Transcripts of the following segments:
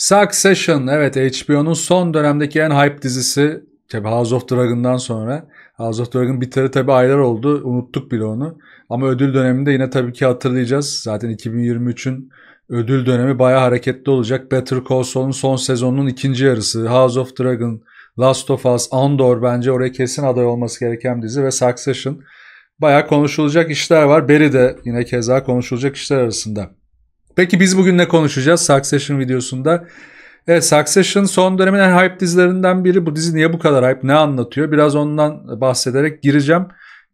Succession evet HBO'nun son dönemdeki en hype dizisi tabi House of Dragon'dan sonra. House of Dragon biteri tabi aylar oldu unuttuk bile onu. Ama ödül döneminde yine tabii ki hatırlayacağız. Zaten 2023'ün ödül dönemi baya hareketli olacak. Better Call Saul'un son sezonunun ikinci yarısı, House of Dragon, Last of Us, Andor bence oraya kesin aday olması gereken dizi ve Succession. Baya konuşulacak işler var. Beri de yine keza konuşulacak işler arasında. Peki biz bugün ne konuşacağız Succession videosunda? Evet Succession son dönemin en hype dizilerinden biri. Bu dizi niye bu kadar hype? Ne anlatıyor? Biraz ondan bahsederek gireceğim.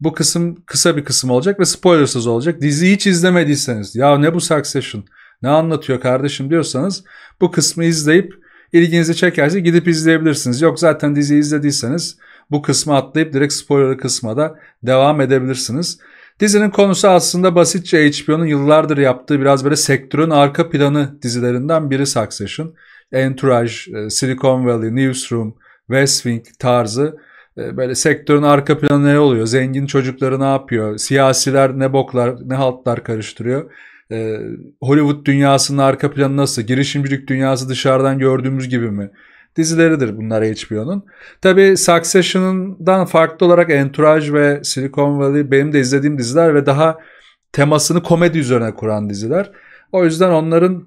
Bu kısım kısa bir kısım olacak ve spoilersız olacak. Dizi hiç izlemediyseniz ya ne bu Succession? Ne anlatıyor kardeşim diyorsanız bu kısmı izleyip ilginizi çekerse gidip izleyebilirsiniz. Yok zaten dizi izlediyseniz bu kısmı atlayıp direkt spoiler kısma da devam edebilirsiniz. Dizinin konusu aslında basitçe HBO'nun yıllardır yaptığı biraz böyle sektörün arka planı dizilerinden biri Succession. Entourage, e, Silicon Valley, Newsroom, West Wing tarzı e, böyle sektörün arka planı ne oluyor? Zengin çocukları ne yapıyor? Siyasiler ne boklar, ne haltlar karıştırıyor? E, Hollywood dünyasının arka planı nasıl? Girişimcilik dünyası dışarıdan gördüğümüz gibi mi? dizileridir bunlar HBO'nun. Tabi Succession'dan farklı olarak Entourage ve Silicon Valley benim de izlediğim diziler ve daha temasını komedi üzerine kuran diziler. O yüzden onların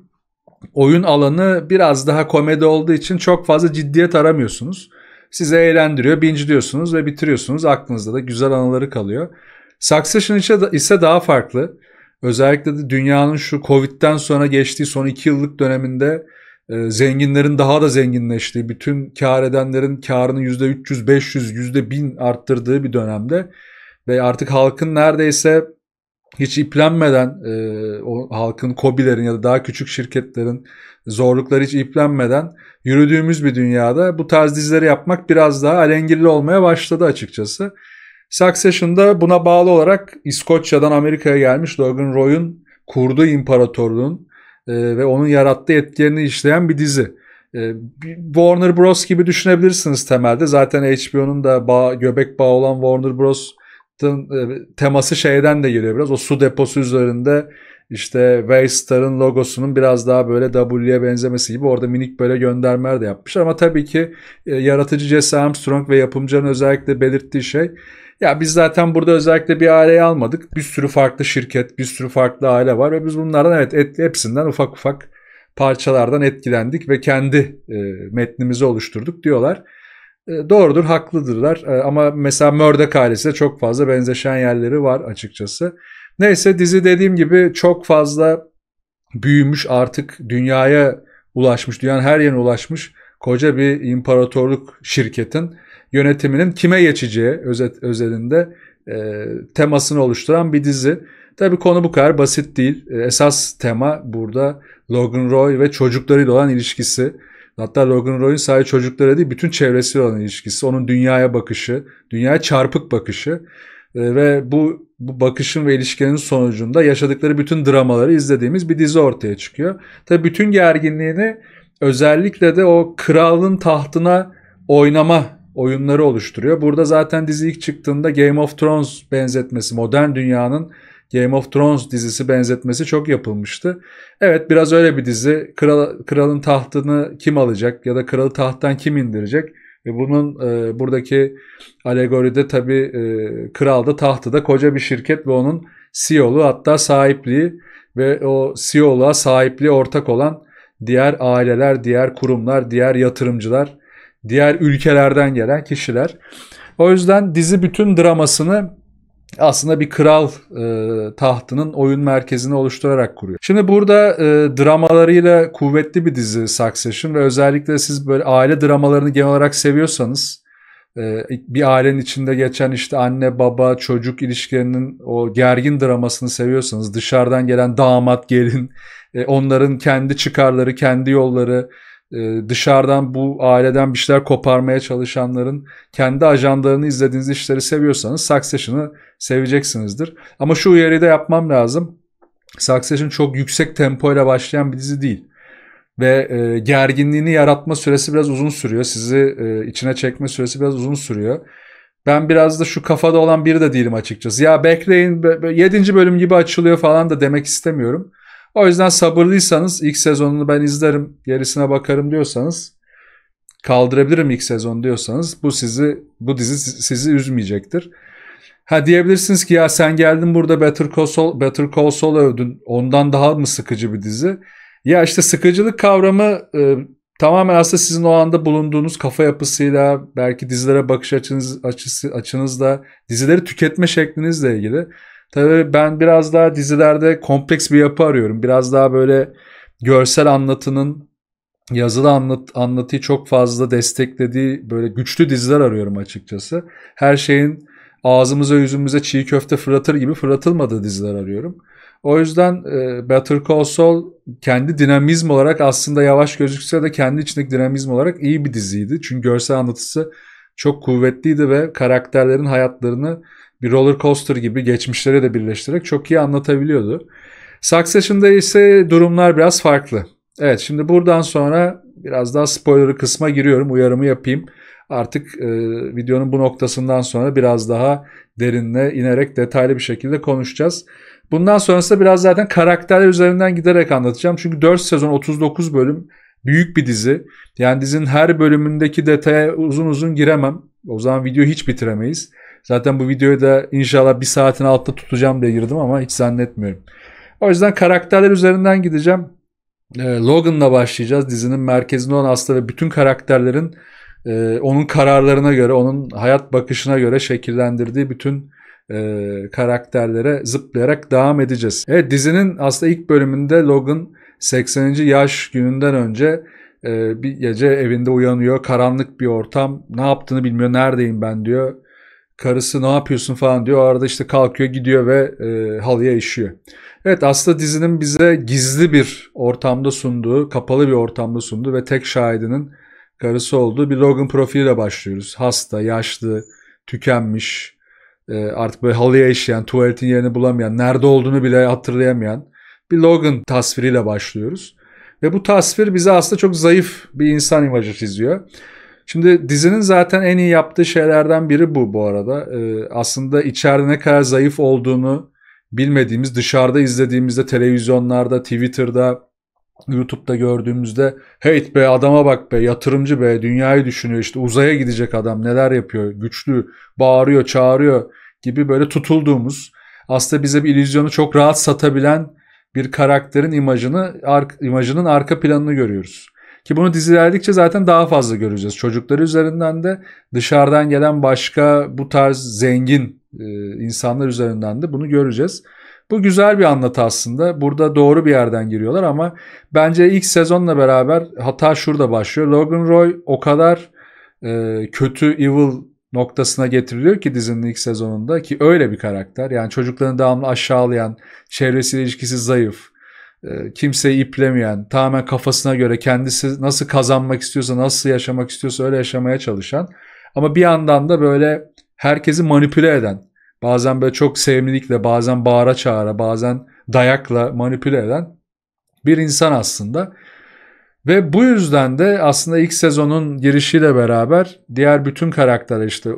oyun alanı biraz daha komedi olduğu için çok fazla ciddiyet aramıyorsunuz. Sizi eğlendiriyor, binge diyorsunuz ve bitiriyorsunuz. Aklınızda da güzel anıları kalıyor. Succession ise daha farklı. Özellikle de dünyanın şu Covid'den sonra geçtiği son iki yıllık döneminde ee, zenginlerin daha da zenginleştiği, bütün kar edenlerin karını %300, 500, %1000 arttırdığı bir dönemde ve artık halkın neredeyse hiç iplenmeden e, o halkın kobilerin ya da daha küçük şirketlerin zorlukları hiç iplenmeden yürüdüğümüz bir dünyada bu tarz dizileri yapmak biraz daha alengirli olmaya başladı açıkçası. Succession'da buna bağlı olarak İskoçya'dan Amerika'ya gelmiş Logan Roy'un kurduğu imparatorluğun ee, ve onun yarattığı etkilerini işleyen bir dizi. Ee, Warner Bros gibi düşünebilirsiniz temelde. Zaten HBO'nun da bağ, göbek bağı olan Warner Bros e, teması şeyden de geliyor biraz. O su deposu üzerinde işte Waystar'ın logosunun biraz daha böyle W'ye benzemesi gibi orada minik böyle göndermeler de yapmış. Ama tabii ki e, yaratıcı Jesse Armstrong ve yapımcının özellikle belirttiği şey ya biz zaten burada özellikle bir aileyi almadık. Bir sürü farklı şirket, bir sürü farklı aile var ve biz bunlardan evet et, hepsinden ufak ufak parçalardan etkilendik ve kendi e, metnimizi oluşturduk diyorlar. E, doğrudur, haklıdırlar e, ama mesela Mördek ailesi çok fazla benzeşen yerleri var açıkçası. Neyse dizi dediğim gibi çok fazla büyümüş artık dünyaya ulaşmış, dünyanın her yerine ulaşmış koca bir imparatorluk şirketin yönetiminin kime geçeceği özet, özelinde e, temasını oluşturan bir dizi. Tabi konu bu kadar basit değil. E, esas tema burada Logan Roy ve çocuklarıyla olan ilişkisi. Hatta Logan Roy'un sadece çocukları değil bütün çevresiyle olan ilişkisi. Onun dünyaya bakışı, dünyaya çarpık bakışı e, ve bu, bu bakışın ve ilişkinin sonucunda yaşadıkları bütün dramaları izlediğimiz bir dizi ortaya çıkıyor. Tabi bütün gerginliğini özellikle de o kralın tahtına oynama oyunları oluşturuyor. Burada zaten dizi ilk çıktığında Game of Thrones benzetmesi, modern dünyanın Game of Thrones dizisi benzetmesi çok yapılmıştı. Evet biraz öyle bir dizi. Kral, kralın tahtını kim alacak ya da kralı tahttan kim indirecek? Ve bunun e, buradaki alegoride tabi e, kral da tahtı da koca bir şirket ve onun CEO'lu hatta sahipliği ve o CEO'luğa sahipliği ortak olan diğer aileler, diğer kurumlar, diğer yatırımcılar diğer ülkelerden gelen kişiler. O yüzden dizi bütün dramasını aslında bir kral e, tahtının oyun merkezini oluşturarak kuruyor. Şimdi burada e, dramalarıyla kuvvetli bir dizi Succession ve özellikle siz böyle aile dramalarını genel olarak seviyorsanız e, bir ailenin içinde geçen işte anne baba çocuk ilişkilerinin o gergin dramasını seviyorsanız dışarıdan gelen damat gelin e, onların kendi çıkarları kendi yolları ee, dışarıdan bu aileden bir şeyler koparmaya çalışanların kendi ajandalarını izlediğiniz işleri seviyorsanız Succession'ı seveceksinizdir. Ama şu uyarıyı da yapmam lazım. Succession çok yüksek tempoyla başlayan bir dizi değil. Ve e, gerginliğini yaratma süresi biraz uzun sürüyor. Sizi e, içine çekme süresi biraz uzun sürüyor. Ben biraz da şu kafada olan biri de değilim açıkçası. Ya bekleyin 7. bölüm gibi açılıyor falan da demek istemiyorum. O yüzden sabırlıysanız ilk sezonunu ben izlerim, gerisine bakarım diyorsanız kaldırabilirim ilk sezon diyorsanız bu sizi bu dizi sizi üzmeyecektir. Ha diyebilirsiniz ki ya sen geldin burada Better Call Saul, Better Call Saul övdün. Ondan daha mı sıkıcı bir dizi? Ya işte sıkıcılık kavramı e, tamamen aslında sizin o anda bulunduğunuz kafa yapısıyla, belki dizilere bakış açınız, açısı, açınızla, dizileri tüketme şeklinizle ilgili. Tabii ben biraz daha dizilerde kompleks bir yapı arıyorum. Biraz daha böyle görsel anlatının yazılı anlat, anlatıyı çok fazla desteklediği böyle güçlü diziler arıyorum açıkçası. Her şeyin ağzımıza yüzümüze çiğ köfte fırlatır gibi fırlatılmadığı diziler arıyorum. O yüzden e, Better Call Saul kendi dinamizm olarak aslında yavaş gözükse de kendi içindeki dinamizm olarak iyi bir diziydi. Çünkü görsel anlatısı çok kuvvetliydi ve karakterlerin hayatlarını bir roller coaster gibi geçmişleri de birleştirerek çok iyi anlatabiliyordu. Succession'da ise durumlar biraz farklı. Evet şimdi buradan sonra biraz daha spoiler kısma giriyorum uyarımı yapayım. Artık e, videonun bu noktasından sonra biraz daha derinle inerek detaylı bir şekilde konuşacağız. Bundan sonrası biraz zaten karakterler üzerinden giderek anlatacağım. Çünkü 4 sezon 39 bölüm büyük bir dizi. Yani dizinin her bölümündeki detaya uzun uzun giremem. O zaman video hiç bitiremeyiz. Zaten bu videoyu da inşallah bir saatin altta tutacağım diye girdim ama hiç zannetmiyorum. O yüzden karakterler üzerinden gideceğim. Ee, Logan'la başlayacağız. Dizinin merkezinde olan aslında ve bütün karakterlerin e, onun kararlarına göre, onun hayat bakışına göre şekillendirdiği bütün e, karakterlere zıplayarak devam edeceğiz. Evet dizinin aslında ilk bölümünde Logan 80. yaş gününden önce e, bir gece evinde uyanıyor. Karanlık bir ortam. Ne yaptığını bilmiyor. Neredeyim ben diyor Karısı ne yapıyorsun falan diyor. O arada işte kalkıyor gidiyor ve e, halıya işiyor. Evet aslında dizinin bize gizli bir ortamda sunduğu, kapalı bir ortamda sunduğu ve tek şahidinin karısı olduğu bir Logan profiliyle başlıyoruz. Hasta, yaşlı, tükenmiş, e, artık böyle halıya işleyen, tuvaletin yerini bulamayan, nerede olduğunu bile hatırlayamayan bir Logan tasviriyle başlıyoruz. Ve bu tasvir bize aslında çok zayıf bir insan imajı çiziyor. Şimdi dizinin zaten en iyi yaptığı şeylerden biri bu bu arada. Ee, aslında içeride ne kadar zayıf olduğunu bilmediğimiz, dışarıda izlediğimizde televizyonlarda, Twitter'da, YouTube'da gördüğümüzde hey be adama bak be yatırımcı be dünyayı düşünüyor işte uzaya gidecek adam neler yapıyor güçlü bağırıyor çağırıyor gibi böyle tutulduğumuz aslında bize bir illüzyonu çok rahat satabilen bir karakterin imajını ar- imajının arka planını görüyoruz. Ki bunu dizilerdikçe zaten daha fazla göreceğiz. Çocukları üzerinden de dışarıdan gelen başka bu tarz zengin e, insanlar üzerinden de bunu göreceğiz. Bu güzel bir anlatı aslında. Burada doğru bir yerden giriyorlar ama bence ilk sezonla beraber hata şurada başlıyor. Logan Roy o kadar e, kötü, evil noktasına getiriliyor ki dizinin ilk sezonunda ki öyle bir karakter. Yani çocuklarını devamlı aşağılayan, çevresiyle ilişkisi zayıf, ee, kimseyi iplemeyen, tamamen kafasına göre kendisi nasıl kazanmak istiyorsa, nasıl yaşamak istiyorsa öyle yaşamaya çalışan ama bir yandan da böyle herkesi manipüle eden, bazen böyle çok sevimlilikle, bazen bağıra çağıra, bazen dayakla manipüle eden bir insan aslında. Ve bu yüzden de aslında ilk sezonun girişiyle beraber diğer bütün karakterler işte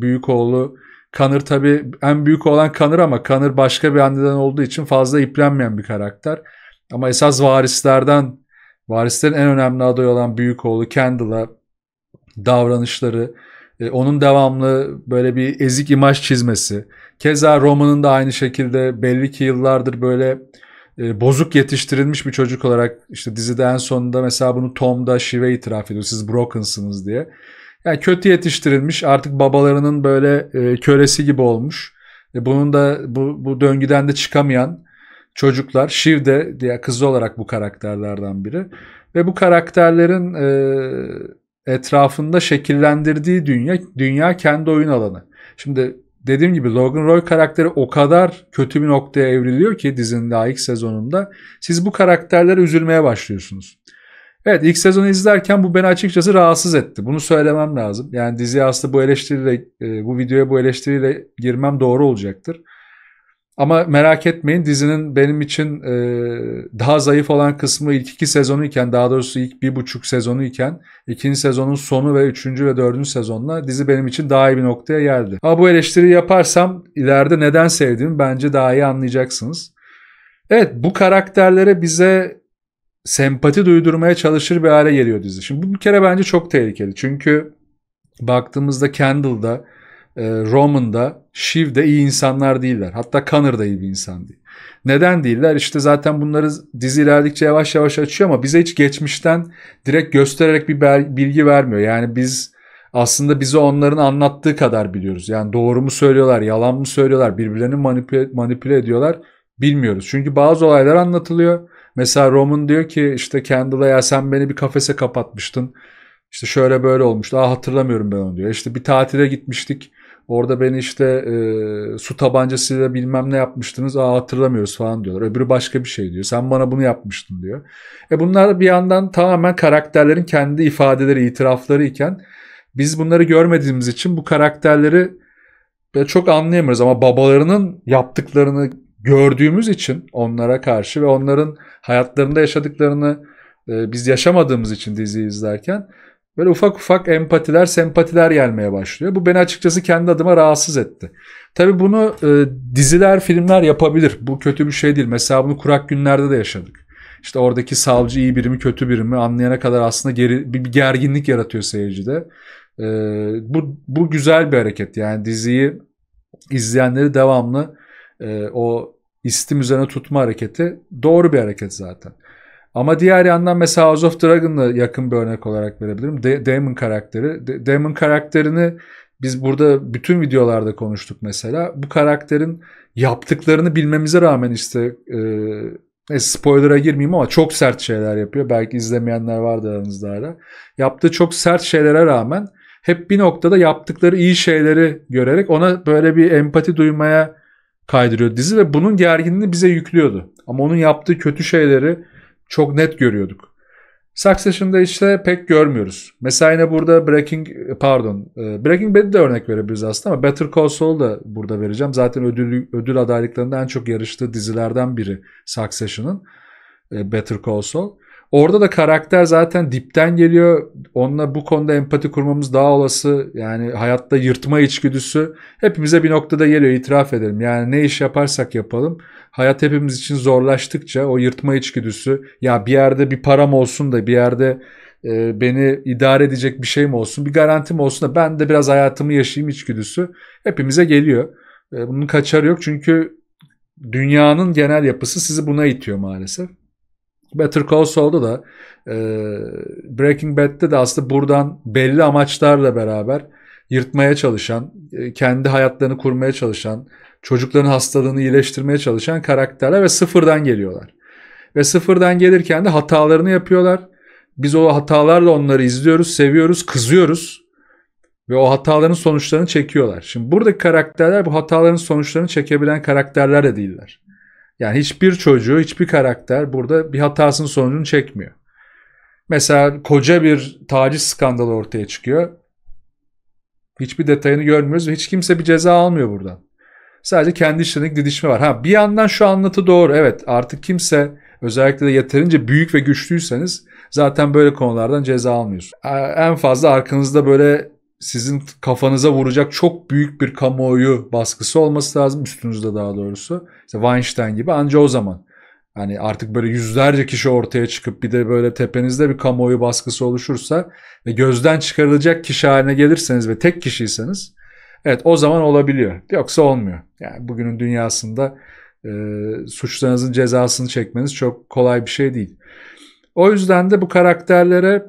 büyük oğlu Kanır tabi en büyük olan Kanır ama Kanır başka bir anneden olduğu için fazla iplenmeyen bir karakter. Ama esas varislerden, varislerin en önemli adayı olan büyük oğlu Kendall'a davranışları, e, onun devamlı böyle bir ezik imaj çizmesi. Keza Roman'ın da aynı şekilde belli ki yıllardır böyle e, bozuk yetiştirilmiş bir çocuk olarak işte dizide en sonunda mesela bunu Tom'da Shiv'e itiraf ediyor. Siz Broken'sınız diye yani kötü yetiştirilmiş artık babalarının böyle e, köresi gibi olmuş. E, bunun da bu, bu döngüden de çıkamayan çocuklar. Shiv de diye kızı olarak bu karakterlerden biri. Ve bu karakterlerin e, etrafında şekillendirdiği dünya, dünya kendi oyun alanı. Şimdi dediğim gibi Logan Roy karakteri o kadar kötü bir noktaya evriliyor ki dizinin daha ilk sezonunda. Siz bu karakterlere üzülmeye başlıyorsunuz. Evet ilk sezonu izlerken bu beni açıkçası rahatsız etti. Bunu söylemem lazım. Yani diziye aslında bu eleştiriyle, e, bu videoya bu eleştiriyle girmem doğru olacaktır. Ama merak etmeyin dizinin benim için e, daha zayıf olan kısmı ilk iki sezonu iken daha doğrusu ilk bir buçuk sezonu iken ikinci sezonun sonu ve üçüncü ve dördüncü sezonla dizi benim için daha iyi bir noktaya geldi. Ama bu eleştiriyi yaparsam ileride neden sevdiğimi bence daha iyi anlayacaksınız. Evet bu karakterlere bize sempati duydurmaya çalışır bir hale geliyor dizi. Şimdi bu bir kere bence çok tehlikeli. Çünkü baktığımızda Kendall'da, e, Roman'da, Shiv'de iyi insanlar değiller. Hatta Connor da iyi bir insan değil. Neden değiller? İşte zaten bunları dizi ilerledikçe yavaş yavaş açıyor ama bize hiç geçmişten direkt göstererek bir bilgi vermiyor. Yani biz aslında bize onların anlattığı kadar biliyoruz. Yani doğru mu söylüyorlar, yalan mı söylüyorlar, birbirlerini manipüle, manipüle ediyorlar bilmiyoruz. Çünkü bazı olaylar anlatılıyor. Mesela Roman diyor ki işte Kendall'a ya sen beni bir kafese kapatmıştın. İşte şöyle böyle olmuştu. Aa ah, hatırlamıyorum ben onu diyor. İşte bir tatile gitmiştik. Orada beni işte e, su tabancasıyla bilmem ne yapmıştınız. Aa ah, hatırlamıyoruz falan diyorlar. Öbürü başka bir şey diyor. Sen bana bunu yapmıştın diyor. E bunlar bir yandan tamamen karakterlerin kendi ifadeleri, itirafları iken biz bunları görmediğimiz için bu karakterleri çok anlayamıyoruz ama babalarının yaptıklarını gördüğümüz için onlara karşı ve onların hayatlarında yaşadıklarını e, biz yaşamadığımız için diziyi izlerken böyle ufak ufak empatiler, sempatiler gelmeye başlıyor. Bu beni açıkçası kendi adıma rahatsız etti. Tabii bunu e, diziler, filmler yapabilir. Bu kötü bir şey değil. Mesela bunu kurak günlerde de yaşadık. İşte oradaki savcı iyi mi, kötü mi anlayana kadar aslında geri, bir, bir gerginlik yaratıyor seyircide. E, bu, bu güzel bir hareket. Yani diziyi izleyenleri devamlı e, o istim üzerine tutma hareketi doğru bir hareket zaten. Ama diğer yandan mesela House of Dragon'la yakın bir örnek olarak verebilirim. De- Damon karakteri. De- Damon karakterini biz burada bütün videolarda konuştuk mesela. Bu karakterin yaptıklarını bilmemize rağmen işte e, e spoiler'a girmeyeyim ama çok sert şeyler yapıyor. Belki izlemeyenler vardı aranızda hala. Yaptığı çok sert şeylere rağmen hep bir noktada yaptıkları iyi şeyleri görerek ona böyle bir empati duymaya kaydırıyor dizi ve bunun gerginliğini bize yüklüyordu. Ama onun yaptığı kötü şeyleri çok net görüyorduk. Succession'da işte pek görmüyoruz. Mesela yine burada Breaking pardon e, Breaking Bad'i de örnek verebiliriz aslında ama Better Call Saul'u da burada vereceğim. Zaten ödül, ödül adaylıklarında en çok yarıştığı dizilerden biri Succession'ın e, Better Call Saul. Orada da karakter zaten dipten geliyor. Onunla bu konuda empati kurmamız daha olası. Yani hayatta yırtma içgüdüsü hepimize bir noktada geliyor itiraf edelim. Yani ne iş yaparsak yapalım. Hayat hepimiz için zorlaştıkça o yırtma içgüdüsü ya bir yerde bir param olsun da bir yerde e, beni idare edecek bir şey mi olsun bir garantim olsun da ben de biraz hayatımı yaşayayım içgüdüsü hepimize geliyor. E, bunun kaçarı yok çünkü dünyanın genel yapısı sizi buna itiyor maalesef. Better Call Saul'da da e, Breaking Bad'de de aslında buradan belli amaçlarla beraber yırtmaya çalışan, e, kendi hayatlarını kurmaya çalışan, çocukların hastalığını iyileştirmeye çalışan karakterler ve sıfırdan geliyorlar. Ve sıfırdan gelirken de hatalarını yapıyorlar. Biz o hatalarla onları izliyoruz, seviyoruz, kızıyoruz ve o hataların sonuçlarını çekiyorlar. Şimdi buradaki karakterler bu hataların sonuçlarını çekebilen karakterler de değiller. Yani hiçbir çocuğu, hiçbir karakter burada bir hatasının sonucunu çekmiyor. Mesela koca bir taciz skandalı ortaya çıkıyor. Hiçbir detayını görmüyoruz ve hiç kimse bir ceza almıyor buradan. Sadece kendi işlerindeki didişme var. Ha bir yandan şu anlatı doğru. Evet artık kimse özellikle de yeterince büyük ve güçlüyseniz zaten böyle konulardan ceza almıyorsunuz. Ee, en fazla arkanızda böyle sizin kafanıza vuracak çok büyük bir kamuoyu baskısı olması lazım üstünüzde daha doğrusu. İşte Weinstein gibi anca o zaman. Hani artık böyle yüzlerce kişi ortaya çıkıp bir de böyle tepenizde bir kamuoyu baskısı oluşursa ve gözden çıkarılacak kişi haline gelirseniz ve tek kişiyseniz evet o zaman olabiliyor. Yoksa olmuyor. Yani bugünün dünyasında e, suçlarınızın cezasını çekmeniz çok kolay bir şey değil. O yüzden de bu karakterlere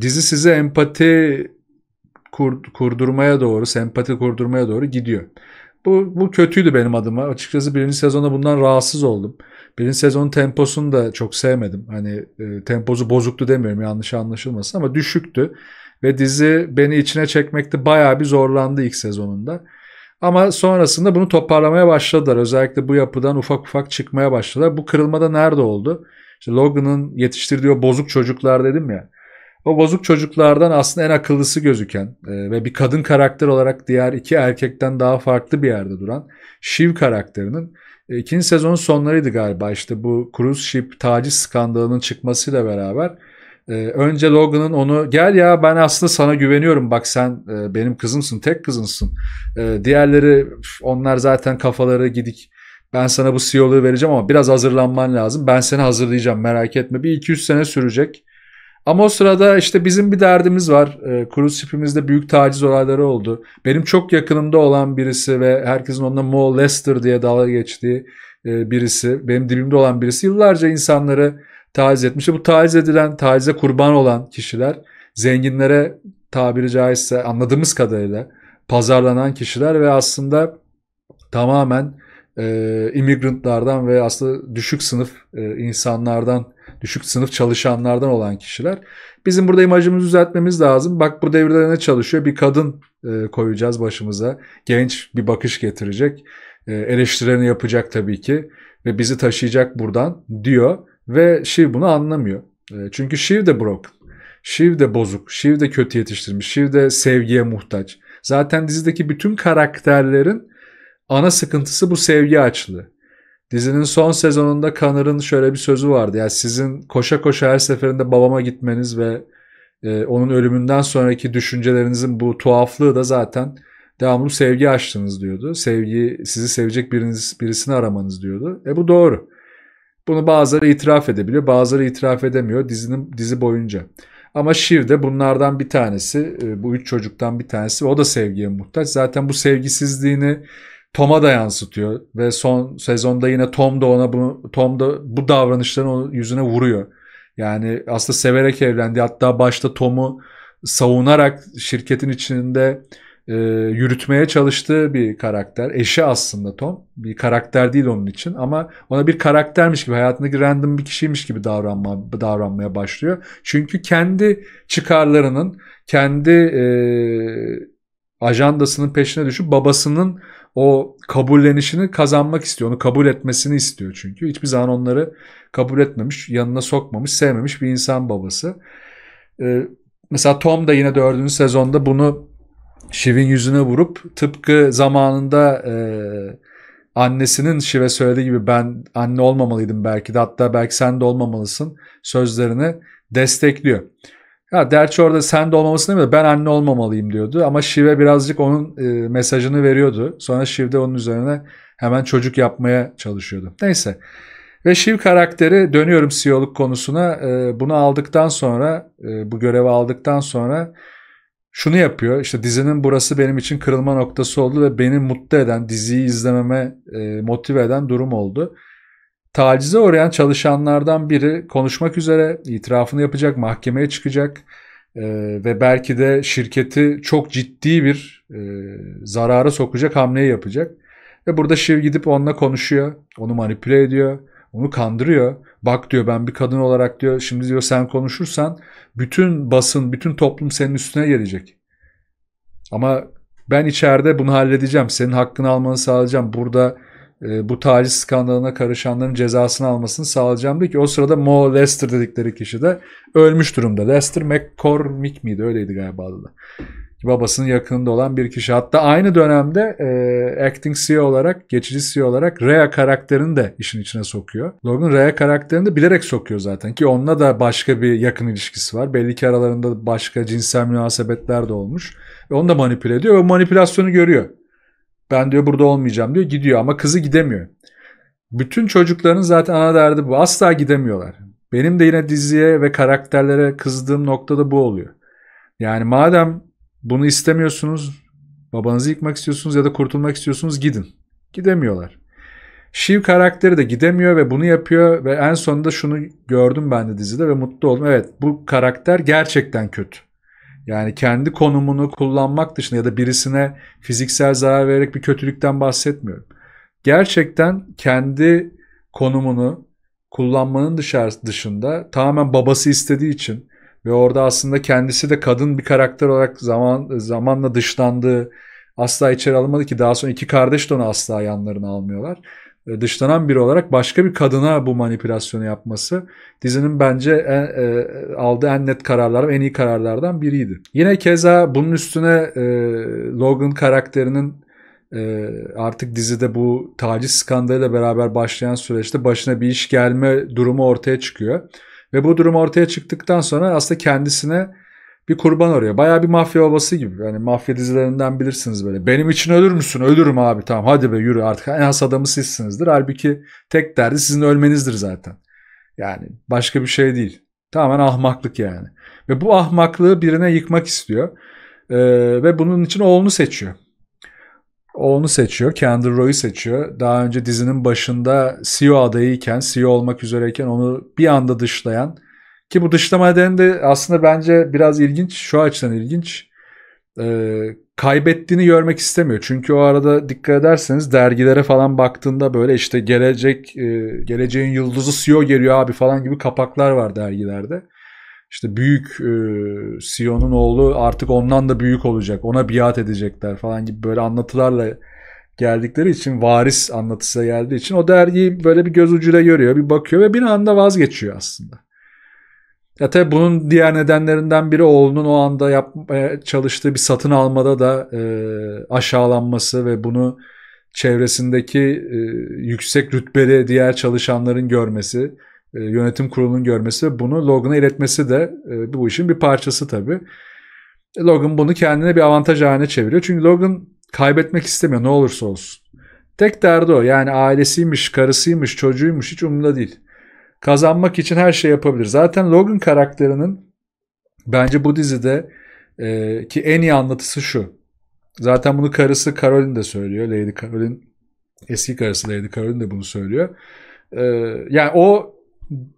dizi size empati kur, kurdurmaya doğru, sempati kurdurmaya doğru gidiyor. Bu, bu kötüydü benim adıma. Açıkçası birinci sezonda bundan rahatsız oldum. Birinci sezonun temposunu da çok sevmedim. Hani e, temposu bozuktu demiyorum yanlış anlaşılmasın ama düşüktü. Ve dizi beni içine çekmekte bayağı bir zorlandı ilk sezonunda. Ama sonrasında bunu toparlamaya başladılar. Özellikle bu yapıdan ufak ufak çıkmaya başladılar. Bu kırılmada nerede oldu? İşte Logan'ın yetiştirdiği o bozuk çocuklar dedim ya. O bozuk çocuklardan aslında en akıllısı gözüken e, ve bir kadın karakter olarak diğer iki erkekten daha farklı bir yerde duran Shiv karakterinin e, ikinci sezonun sonlarıydı galiba işte bu cruise ship taciz skandalının çıkmasıyla beraber e, önce Logan'ın onu gel ya ben aslında sana güveniyorum bak sen e, benim kızımsın tek kızımsın e, diğerleri onlar zaten kafaları gidik ben sana bu CEO'luğu vereceğim ama biraz hazırlanman lazım ben seni hazırlayacağım merak etme bir iki 200 sene sürecek ama o sırada işte bizim bir derdimiz var. E, cruise ship'imizde büyük taciz olayları oldu. Benim çok yakınımda olan birisi ve herkesin onunla Mo Lester diye dalga geçtiği e, birisi, benim dibimde olan birisi yıllarca insanları taciz etmiş. Bu taciz edilen, tacize kurban olan kişiler zenginlere tabiri caizse anladığımız kadarıyla pazarlanan kişiler ve aslında tamamen e, immigrantlardan ve aslında düşük sınıf e, insanlardan düşük sınıf çalışanlardan olan kişiler. Bizim burada imajımızı düzeltmemiz lazım. Bak bu devirde ne çalışıyor? Bir kadın e, koyacağız başımıza. Genç bir bakış getirecek. E, eleştirilerini yapacak tabii ki. Ve bizi taşıyacak buradan diyor. Ve Shiv bunu anlamıyor. E, çünkü Shiv de broken. Shiv de bozuk. Shiv de kötü yetiştirmiş. Shiv de sevgiye muhtaç. Zaten dizideki bütün karakterlerin ana sıkıntısı bu sevgi açlığı. Dizinin son sezonunda Connor'ın şöyle bir sözü vardı. Yani sizin koşa koşa her seferinde babama gitmeniz ve e, onun ölümünden sonraki düşüncelerinizin bu tuhaflığı da zaten devamlı sevgi açtınız diyordu. Sevgi sizi sevecek biriniz birisini aramanız diyordu. E bu doğru. Bunu bazıları itiraf edebiliyor, bazıları itiraf edemiyor dizinin dizi boyunca. Ama Shiv de bunlardan bir tanesi, e, bu üç çocuktan bir tanesi. O da sevgiye muhtaç. Zaten bu sevgisizliğini Tom'a da yansıtıyor ve son sezonda yine Tom da ona bunu Tom da bu davranışların onun yüzüne vuruyor. Yani aslında severek evlendi. Hatta başta Tom'u savunarak şirketin içinde e, yürütmeye çalıştığı bir karakter. Eşi aslında Tom. Bir karakter değil onun için ama ona bir karaktermiş gibi hayatındaki random bir kişiymiş gibi davranma, davranmaya başlıyor. Çünkü kendi çıkarlarının, kendi e, ajandasının peşine düşüp babasının o kabullenişini kazanmak istiyor. Onu kabul etmesini istiyor çünkü. Hiçbir zaman onları kabul etmemiş, yanına sokmamış, sevmemiş bir insan babası. Ee, mesela Tom da yine dördüncü sezonda bunu Shiv'in yüzüne vurup tıpkı zamanında e, annesinin Shiv'e söylediği gibi ben anne olmamalıydım belki de hatta belki sen de olmamalısın sözlerini destekliyor. Ha, Derçi orada sen de olmaması demiyordu. Ben anne olmamalıyım diyordu. Ama Shiv'e birazcık onun e, mesajını veriyordu. Sonra Shiv de onun üzerine hemen çocuk yapmaya çalışıyordu. Neyse. Ve Shiv karakteri dönüyorum CEO'luk konusuna. E, bunu aldıktan sonra e, bu görevi aldıktan sonra şunu yapıyor. İşte dizinin burası benim için kırılma noktası oldu ve beni mutlu eden, diziyi izlememe e, motive eden durum oldu. Tacize uğrayan çalışanlardan biri konuşmak üzere itirafını yapacak, mahkemeye çıkacak e, ve belki de şirketi çok ciddi bir e, zarara sokacak hamleyi yapacak. Ve burada Şiv gidip onunla konuşuyor, onu manipüle ediyor, onu kandırıyor. Bak diyor ben bir kadın olarak diyor şimdi diyor sen konuşursan bütün basın, bütün toplum senin üstüne gelecek. Ama ben içeride bunu halledeceğim, senin hakkını almanı sağlayacağım. Burada e, bu taciz skandalına karışanların cezasını almasını sağlayacağım ki o sırada Mo Lester dedikleri kişi de ölmüş durumda. Lester McCormick miydi? Öyleydi galiba adı da. Babasının yakınında olan bir kişi. Hatta aynı dönemde e, acting CEO olarak, geçici CEO olarak Rhea karakterini de işin içine sokuyor. Logan Rhea karakterini de bilerek sokuyor zaten ki onunla da başka bir yakın ilişkisi var. Belli ki aralarında başka cinsel münasebetler de olmuş. E, onu da manipüle ediyor ve manipülasyonu görüyor. Ben diyor burada olmayacağım diyor. Gidiyor ama kızı gidemiyor. Bütün çocukların zaten ana derdi bu. Asla gidemiyorlar. Benim de yine diziye ve karakterlere kızdığım nokta da bu oluyor. Yani madem bunu istemiyorsunuz, babanızı yıkmak istiyorsunuz ya da kurtulmak istiyorsunuz gidin. Gidemiyorlar. Shiv karakteri de gidemiyor ve bunu yapıyor ve en sonunda şunu gördüm ben de dizide ve mutlu oldum. Evet bu karakter gerçekten kötü. Yani kendi konumunu kullanmak dışında ya da birisine fiziksel zarar vererek bir kötülükten bahsetmiyorum. Gerçekten kendi konumunu kullanmanın dışında tamamen babası istediği için ve orada aslında kendisi de kadın bir karakter olarak zaman zamanla dışlandığı asla içeri alınmadı ki daha sonra iki kardeş de onu asla yanlarına almıyorlar. E, dışlanan biri olarak başka bir kadına bu manipülasyonu yapması dizinin bence en, e, aldığı en net kararlar en iyi kararlardan biriydi. Yine keza bunun üstüne e, Logan karakterinin e, artık dizide bu taciz skandalıyla beraber başlayan süreçte başına bir iş gelme durumu ortaya çıkıyor. Ve bu durum ortaya çıktıktan sonra aslında kendisine bir kurban arıyor. Bayağı bir mafya babası gibi. Yani mafya dizilerinden bilirsiniz böyle. Benim için ölür müsün? Ölürüm abi tamam hadi be yürü artık. En has adamı sizsinizdir. Halbuki tek derdi sizin ölmenizdir zaten. Yani başka bir şey değil. Tamamen ahmaklık yani. Ve bu ahmaklığı birine yıkmak istiyor. Ee, ve bunun için oğlunu seçiyor. Oğlunu seçiyor. kendi Roy'u seçiyor. Daha önce dizinin başında CEO adayıyken, CEO olmak üzereyken onu bir anda dışlayan ki bu dışlama nedeni de aslında bence biraz ilginç. Şu açıdan ilginç. E, kaybettiğini görmek istemiyor. Çünkü o arada dikkat ederseniz dergilere falan baktığında böyle işte gelecek e, geleceğin yıldızı CEO geliyor abi falan gibi kapaklar var dergilerde. İşte büyük e, CEO'nun oğlu artık ondan da büyük olacak. Ona biat edecekler falan gibi böyle anlatılarla geldikleri için varis anlatısı geldiği için o dergiyi böyle bir göz ucuyla görüyor, bir bakıyor ve bir anda vazgeçiyor aslında. Ya tabii bunun diğer nedenlerinden biri oğlunun o anda yapmaya çalıştığı bir satın almada da e, aşağılanması ve bunu çevresindeki e, yüksek rütbeli diğer çalışanların görmesi, e, yönetim kurulunun görmesi ve bunu Logan'a iletmesi de e, bu işin bir parçası tabii. Logan bunu kendine bir avantaj haline çeviriyor. Çünkü Logan kaybetmek istemiyor ne olursa olsun. Tek derdi o. Yani ailesiymiş, karısıymış, çocuğuymuş hiç umurunda değil kazanmak için her şey yapabilir. Zaten Logan karakterinin bence bu dizide e, ki en iyi anlatısı şu. Zaten bunu karısı Caroline de söylüyor. Lady Caroline eski karısı Lady Caroline de bunu söylüyor. E, yani o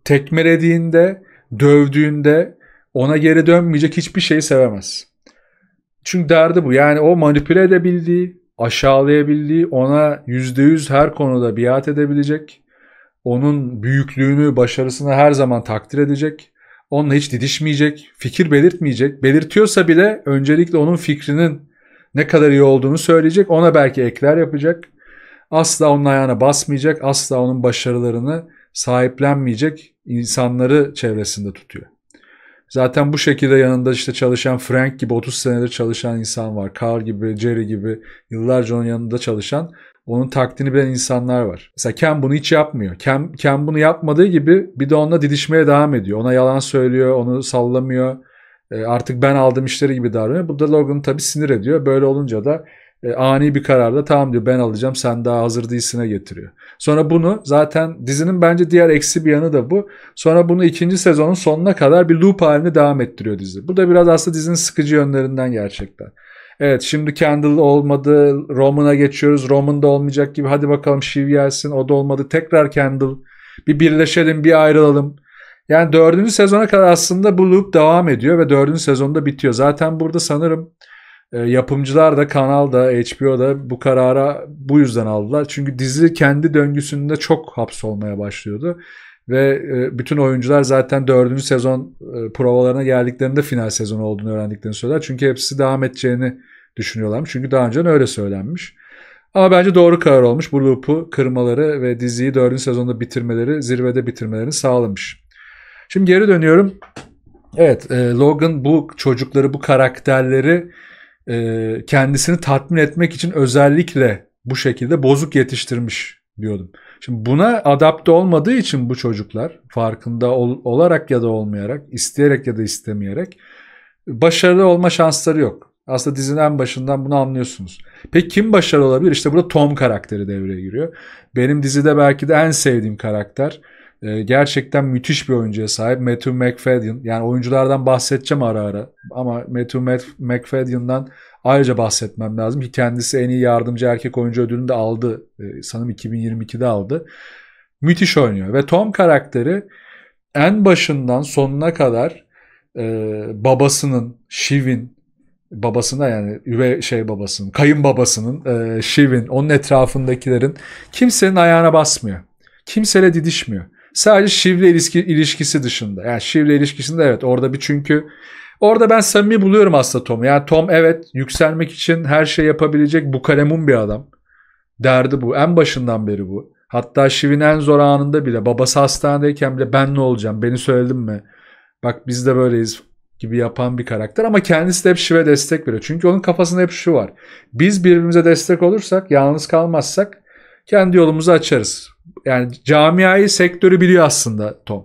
tekmelediğinde, dövdüğünde ona geri dönmeyecek hiçbir şeyi sevemez. Çünkü derdi bu. Yani o manipüle edebildiği, aşağılayabildiği, ona %100 her konuda biat edebilecek onun büyüklüğünü, başarısını her zaman takdir edecek. Onunla hiç didişmeyecek, fikir belirtmeyecek. Belirtiyorsa bile öncelikle onun fikrinin ne kadar iyi olduğunu söyleyecek. Ona belki ekler yapacak. Asla onun ayağına basmayacak, asla onun başarılarını sahiplenmeyecek insanları çevresinde tutuyor. Zaten bu şekilde yanında işte çalışan Frank gibi 30 senedir çalışan insan var. Carl gibi, Jerry gibi yıllarca onun yanında çalışan onun taktiğini bilen insanlar var. Mesela Ken bunu hiç yapmıyor. Ken, Ken bunu yapmadığı gibi bir de onunla didişmeye devam ediyor. Ona yalan söylüyor, onu sallamıyor. E, artık ben aldım işleri gibi davranıyor. Bu da Logan'ı tabii sinir ediyor. Böyle olunca da e, ani bir kararla tamam diyor ben alacağım sen daha hazır değilsine getiriyor. Sonra bunu zaten dizinin bence diğer eksi bir yanı da bu. Sonra bunu ikinci sezonun sonuna kadar bir loop halinde devam ettiriyor dizi. Bu da biraz aslında dizinin sıkıcı yönlerinden gerçekten. Evet şimdi Kendall olmadı. Roman'a geçiyoruz. Roman da olmayacak gibi. Hadi bakalım Shiv gelsin. O da olmadı. Tekrar Kendall. Bir birleşelim bir ayrılalım. Yani dördüncü sezona kadar aslında bu loop devam ediyor ve dördüncü sezonda bitiyor. Zaten burada sanırım e, yapımcılar da kanal da HBO da bu karara bu yüzden aldılar. Çünkü dizi kendi döngüsünde çok hapsolmaya başlıyordu. Ve e, bütün oyuncular zaten dördüncü sezon e, provalarına geldiklerinde final sezonu olduğunu öğrendiklerini söyler. Çünkü hepsi devam edeceğini düşünüyorlar. Çünkü daha önce öyle söylenmiş. Ama bence doğru karar olmuş. Bu loop'u kırmaları ve diziyi dördüncü sezonda bitirmeleri, zirvede bitirmelerini sağlamış. Şimdi geri dönüyorum. Evet e, Logan bu çocukları, bu karakterleri kendisini tatmin etmek için özellikle bu şekilde bozuk yetiştirmiş diyordum. Şimdi buna adapte olmadığı için bu çocuklar farkında ol, olarak ya da olmayarak, isteyerek ya da istemeyerek başarılı olma şansları yok. Aslında dizinin en başından bunu anlıyorsunuz. Peki kim başarılı olabilir? İşte burada Tom karakteri devreye giriyor. Benim dizide belki de en sevdiğim karakter. E, gerçekten müthiş bir oyuncuya sahip Matthew McFadden. Yani oyunculardan bahsedeceğim ara ara. Ama Matthew McFadden'dan ayrıca bahsetmem lazım ki kendisi en iyi yardımcı erkek oyuncu ödülünü de aldı. Ee, sanırım 2022'de aldı. Müthiş oynuyor ve Tom karakteri en başından sonuna kadar e, babasının, Shiv'in babasına yani üvey şey babasının, kayınbabasının, e, Shiv'in, onun etrafındakilerin kimsenin ayağına basmıyor. Kimseyle didişmiyor. Sadece Shiv'le ilişki, ilişkisi dışında. Yani Shiv'le ilişkisinde evet orada bir çünkü Orada ben samimi buluyorum aslında Tom. Yani Tom evet yükselmek için her şey yapabilecek bu kalemun bir adam. Derdi bu. En başından beri bu. Hatta Şiv'in en zor anında bile babası hastanedeyken bile ben ne olacağım beni söyledim mi? Bak biz de böyleyiz gibi yapan bir karakter ama kendisi de hep Şiv'e destek veriyor. Çünkü onun kafasında hep şu var. Biz birbirimize destek olursak, yalnız kalmazsak kendi yolumuzu açarız. Yani camiayı, sektörü biliyor aslında Tom.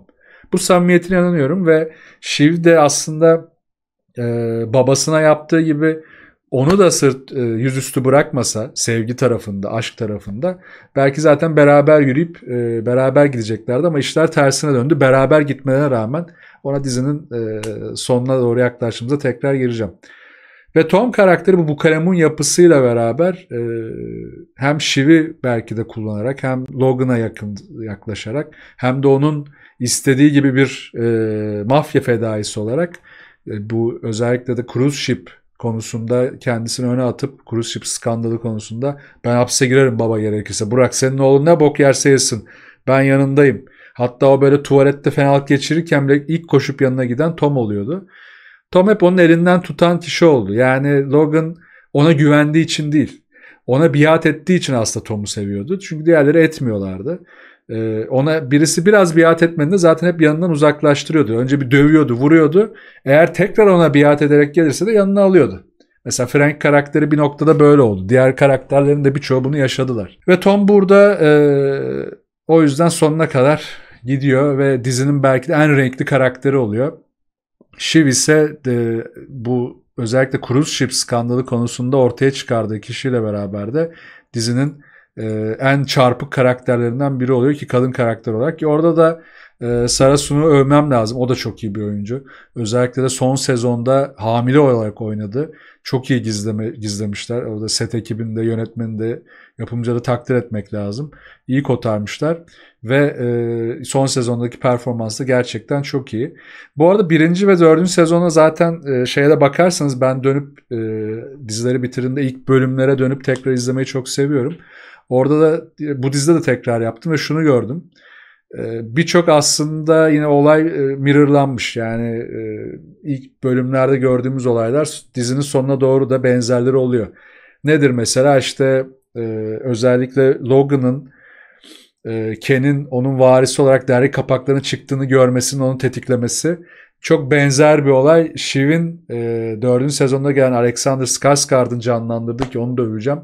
Bu samimiyetine inanıyorum ve Şiv de aslında e, babasına yaptığı gibi onu da sırt e, yüzüstü bırakmasa sevgi tarafında, aşk tarafında belki zaten beraber yürüyüp e, beraber gideceklerdi ama işler tersine döndü. Beraber gitmelerine rağmen ona dizinin e, sonuna doğru yaklaştığımızda tekrar gireceğim. Ve Tom karakteri bu Bukalem'un yapısıyla beraber e, hem Shiv'i belki de kullanarak hem Logan'a yakın yaklaşarak hem de onun istediği gibi bir e, mafya fedaisi olarak e, bu özellikle de cruise ship konusunda kendisini öne atıp cruise ship skandalı konusunda ben hapse girerim baba gerekirse. Burak senin oğlun ne bok yerse yesin. Ben yanındayım. Hatta o böyle tuvalette fenalık geçirirken bile ilk koşup yanına giden Tom oluyordu. Tom hep onun elinden tutan kişi oldu. Yani Logan ona güvendiği için değil. Ona biat ettiği için aslında Tom'u seviyordu. Çünkü diğerleri etmiyorlardı. Ee, ona birisi biraz biat etmediğinde zaten hep yanından uzaklaştırıyordu. Önce bir dövüyordu, vuruyordu. Eğer tekrar ona biat ederek gelirse de yanına alıyordu. Mesela Frank karakteri bir noktada böyle oldu. Diğer karakterlerin de birçoğu bunu yaşadılar. Ve Tom burada e, o yüzden sonuna kadar gidiyor ve dizinin belki de en renkli karakteri oluyor. Shiv ise e, bu özellikle cruise ship skandalı konusunda ortaya çıkardığı kişiyle beraber de dizinin e, en çarpık karakterlerinden biri oluyor ki kadın karakter olarak ki orada da e, Sarasun'u övmem lazım. O da çok iyi bir oyuncu. Özellikle de son sezonda hamile olarak oynadı. Çok iyi gizleme, gizlemişler. Orada set ekibinde, yönetmeninde, yapımcıları takdir etmek lazım. İyi kotarmışlar ve e, son sezondaki performansı gerçekten çok iyi. Bu arada birinci ve dördüncü sezona zaten e, şeye de bakarsanız ben dönüp e, dizileri bitirinde ilk bölümlere dönüp tekrar izlemeyi çok seviyorum. Orada da bu dizide de tekrar yaptım ve şunu gördüm. Ee, birçok aslında yine olay e, mirrorlanmış. Yani e, ilk bölümlerde gördüğümüz olaylar dizinin sonuna doğru da benzerleri oluyor. Nedir mesela işte e, özellikle Logan'ın Ken'in onun varisi olarak dergi kapaklarının çıktığını görmesinin onu tetiklemesi çok benzer bir olay. Shiv'in e, 4. sezonda gelen Alexander Skarsgård'ın canlandırdığı ki onu da öveceğim.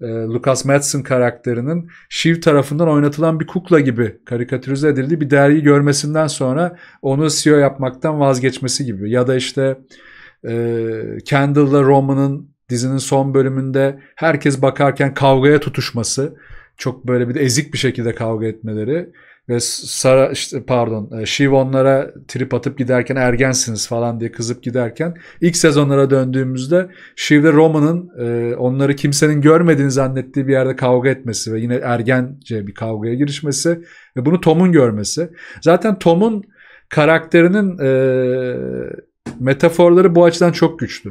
E, Lucas Madsen karakterinin Shiv tarafından oynatılan bir kukla gibi karikatürize edildiği bir dergi görmesinden sonra onu CEO yapmaktan vazgeçmesi gibi ya da işte e, Kendall'la Roman'ın dizinin son bölümünde herkes bakarken kavgaya tutuşması çok böyle bir de ezik bir şekilde kavga etmeleri ve Sara işte pardon e, Shiv onlara trip atıp giderken ergensiniz falan diye kızıp giderken ilk sezonlara döndüğümüzde Shiv ve Roman'ın e, onları kimsenin görmediğini zannettiği bir yerde kavga etmesi ve yine ergence bir kavgaya girişmesi ve bunu Tom'un görmesi. Zaten Tom'un karakterinin e, metaforları bu açıdan çok güçlü.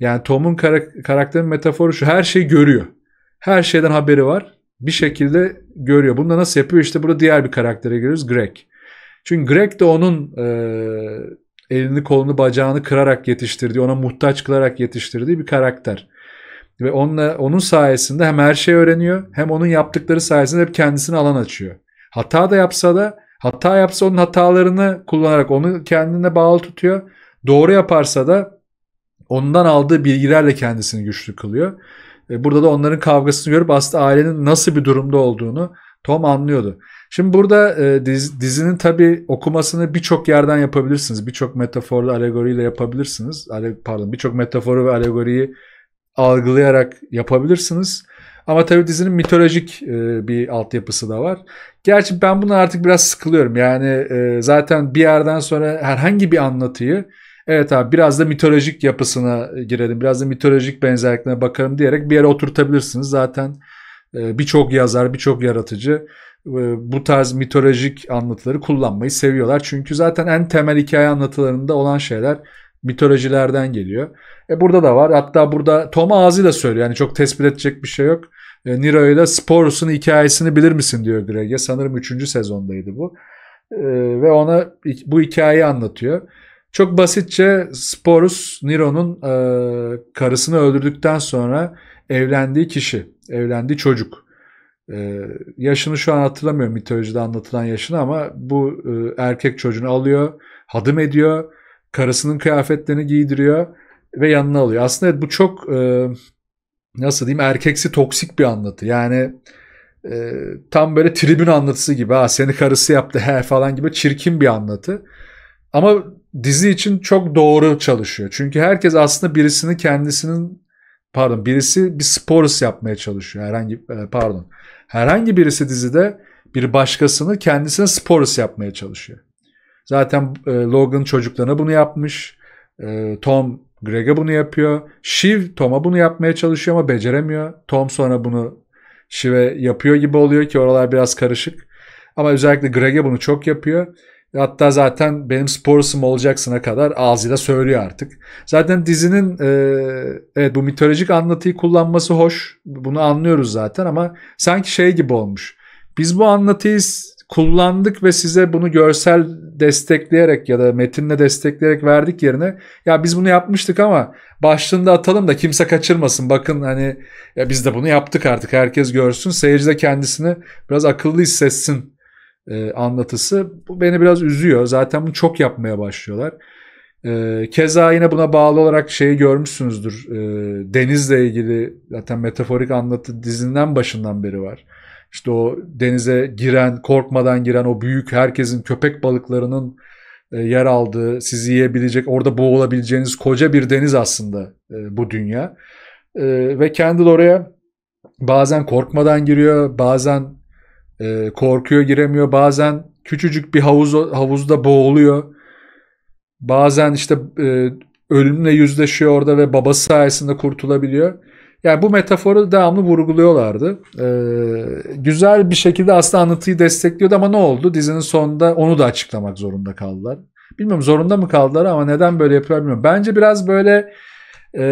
Yani Tom'un kara- karakterin metaforu şu her şeyi görüyor. Her şeyden haberi var bir şekilde görüyor. Bunu da nasıl yapıyor? İşte burada diğer bir karaktere giriyoruz. Greg. Çünkü Greg de onun e, elini kolunu bacağını kırarak yetiştirdiği, ona muhtaç kılarak yetiştirdiği bir karakter. Ve onunla, onun sayesinde hem her şey öğreniyor hem onun yaptıkları sayesinde hep kendisine alan açıyor. Hata da yapsa da hata yapsa onun hatalarını kullanarak onu kendine bağlı tutuyor. Doğru yaparsa da ondan aldığı bilgilerle kendisini güçlü kılıyor burada da onların kavgasını görüp aslında ailenin nasıl bir durumda olduğunu Tom anlıyordu. Şimdi burada e, dizinin tabi okumasını birçok yerden yapabilirsiniz. Birçok metaforla, alegoriyle yapabilirsiniz. pardon birçok metaforu ve alegoriyi algılayarak yapabilirsiniz. Ama tabi dizinin mitolojik e, bir altyapısı da var. Gerçi ben bunu artık biraz sıkılıyorum. Yani e, zaten bir yerden sonra herhangi bir anlatıyı Evet abi biraz da mitolojik yapısına e, girelim. Biraz da mitolojik benzerliklerine bakalım diyerek bir yere oturtabilirsiniz. Zaten e, birçok yazar, birçok yaratıcı e, bu tarz mitolojik anlatıları kullanmayı seviyorlar. Çünkü zaten en temel hikaye anlatılarında olan şeyler mitolojilerden geliyor. E burada da var. Hatta burada Tom ağzıyla söylüyor. Yani çok tespit edecek bir şey yok. E, Nero ile Sporus'un hikayesini bilir misin diyor Greg'e. Sanırım 3. sezondaydı bu. E, ve ona bu hikayeyi anlatıyor. Çok basitçe Sporus Niron'un e, karısını öldürdükten sonra evlendiği kişi, evlendiği çocuk. E, yaşını şu an hatırlamıyorum mitolojide anlatılan yaşını ama bu e, erkek çocuğunu alıyor, hadım ediyor, karısının kıyafetlerini giydiriyor ve yanına alıyor. Aslında evet, bu çok e, nasıl diyeyim erkeksi toksik bir anlatı. Yani e, tam böyle tribün anlatısı gibi ha seni karısı yaptı he falan gibi çirkin bir anlatı. Ama dizi için çok doğru çalışıyor. Çünkü herkes aslında birisini kendisinin pardon birisi bir sporus yapmaya çalışıyor. Herhangi e, pardon. Herhangi birisi dizide bir başkasını kendisine sporus yapmaya çalışıyor. Zaten e, Logan çocuklarına bunu yapmış. E, Tom Greg'e bunu yapıyor. Shiv Tom'a bunu yapmaya çalışıyor ama beceremiyor. Tom sonra bunu Shiv'e yapıyor gibi oluyor ki oralar biraz karışık. Ama özellikle Greg'e bunu çok yapıyor. Hatta zaten benim sporusum olacaksına kadar ağzıyla söylüyor artık. Zaten dizinin e, evet bu mitolojik anlatıyı kullanması hoş. Bunu anlıyoruz zaten ama sanki şey gibi olmuş. Biz bu anlatıyı kullandık ve size bunu görsel destekleyerek ya da metinle destekleyerek verdik yerine ya biz bunu yapmıştık ama başlığında atalım da kimse kaçırmasın. Bakın hani ya biz de bunu yaptık artık herkes görsün. Seyirci de kendisini biraz akıllı hissetsin e, anlatısı. Bu beni biraz üzüyor. Zaten bunu çok yapmaya başlıyorlar. E, keza yine buna bağlı olarak şeyi görmüşsünüzdür. E, denizle ilgili zaten metaforik anlatı dizinden başından beri var. İşte o denize giren, korkmadan giren o büyük herkesin köpek balıklarının e, yer aldığı, sizi yiyebilecek, orada boğulabileceğiniz koca bir deniz aslında e, bu dünya. E, ve Kendall oraya bazen korkmadan giriyor, bazen e, korkuyor giremiyor. Bazen küçücük bir havuz havuzda boğuluyor. Bazen işte e, ölümle yüzleşiyor orada ve babası sayesinde kurtulabiliyor. Yani bu metaforu devamlı vurguluyorlardı. Ee, güzel bir şekilde aslında anlatıyı destekliyordu ama ne oldu? Dizinin sonunda onu da açıklamak zorunda kaldılar. Bilmiyorum zorunda mı kaldılar ama neden böyle yapıyorlar bilmiyorum. Bence biraz böyle e,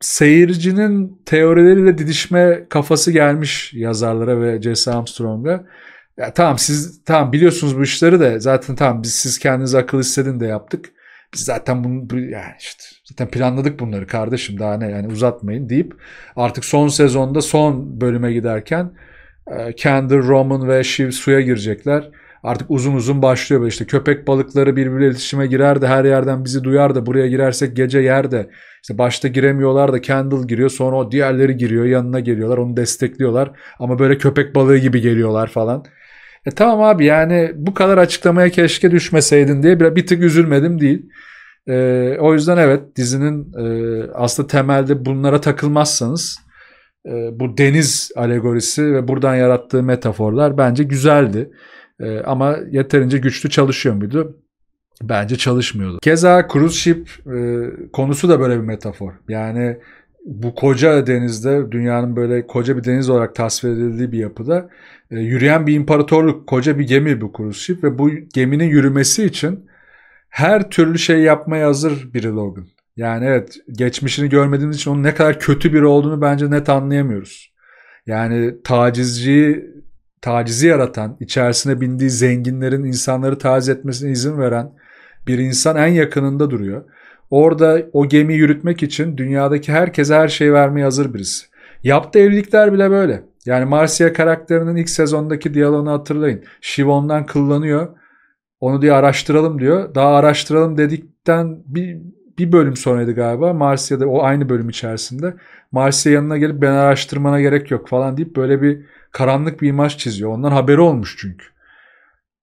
seyircinin teorileriyle didişme kafası gelmiş yazarlara ve Jesse Armstrong'a. Ya tamam siz tamam biliyorsunuz bu işleri de zaten tamam biz siz kendiniz akıl istedin de yaptık. Biz zaten bunu yani işte zaten planladık bunları kardeşim daha ne yani uzatmayın deyip artık son sezonda son bölüme giderken Kendall, Roman ve Shiv suya girecekler artık uzun uzun başlıyor böyle işte köpek balıkları birbiriyle iletişime girer de her yerden bizi duyar da buraya girersek gece yer de işte başta giremiyorlar da Kendall giriyor sonra o diğerleri giriyor yanına geliyorlar onu destekliyorlar ama böyle köpek balığı gibi geliyorlar falan. E tamam abi yani bu kadar açıklamaya keşke düşmeseydin diye bir, bir tık üzülmedim değil. E, o yüzden evet dizinin e, aslında temelde bunlara takılmazsanız e, bu deniz alegorisi ve buradan yarattığı metaforlar bence güzeldi. E, ama yeterince güçlü çalışıyor muydu? Bence çalışmıyordu. Keza cruise ship e, konusu da böyle bir metafor. Yani bu koca denizde dünyanın böyle koca bir deniz olarak tasvir edildiği bir yapıda e, yürüyen bir imparatorluk, koca bir gemi bu cruise ship ve bu geminin yürümesi için her türlü şey yapmaya hazır biri Logan. Yani evet geçmişini görmediğimiz için onun ne kadar kötü biri olduğunu bence net anlayamıyoruz. Yani tacizciyi tacizi yaratan, içerisine bindiği zenginlerin insanları taciz etmesine izin veren bir insan en yakınında duruyor. Orada o gemi yürütmek için dünyadaki herkese her şeyi vermeye hazır birisi. Yaptığı evlilikler bile böyle. Yani Marcia karakterinin ilk sezondaki diyaloğunu hatırlayın. Shivon'dan kıllanıyor. Onu diye araştıralım diyor. Daha araştıralım dedikten bir, bir bölüm sonraydı galiba. Marcia'da o aynı bölüm içerisinde. Marcia yanına gelip ben araştırmana gerek yok falan deyip böyle bir karanlık bir imaj çiziyor. Ondan haberi olmuş çünkü.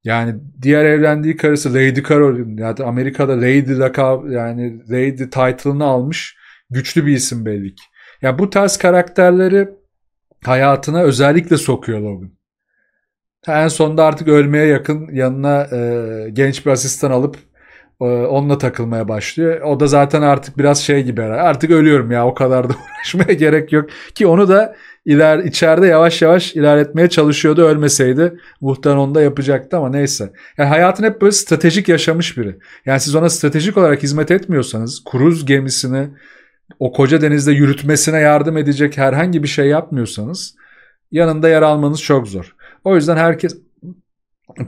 Yani diğer evlendiği karısı Lady Caroline yani Amerika'da Lady lakab yani Lady title'ını almış güçlü bir isim belli ki. Ya yani bu tarz karakterleri hayatına özellikle sokuyor Logan. En sonunda artık ölmeye yakın yanına e, genç bir asistan alıp e, onunla takılmaya başlıyor. O da zaten artık biraz şey gibi artık ölüyorum ya o kadar da uğraşmaya gerek yok ki onu da iler içeride yavaş yavaş ilerletmeye çalışıyordu. Ölmeseydi muhtemelen onu da yapacaktı ama neyse. Yani hayatın hep böyle stratejik yaşamış biri. Yani siz ona stratejik olarak hizmet etmiyorsanız kruz gemisini o koca denizde yürütmesine yardım edecek herhangi bir şey yapmıyorsanız yanında yer almanız çok zor. O yüzden herkes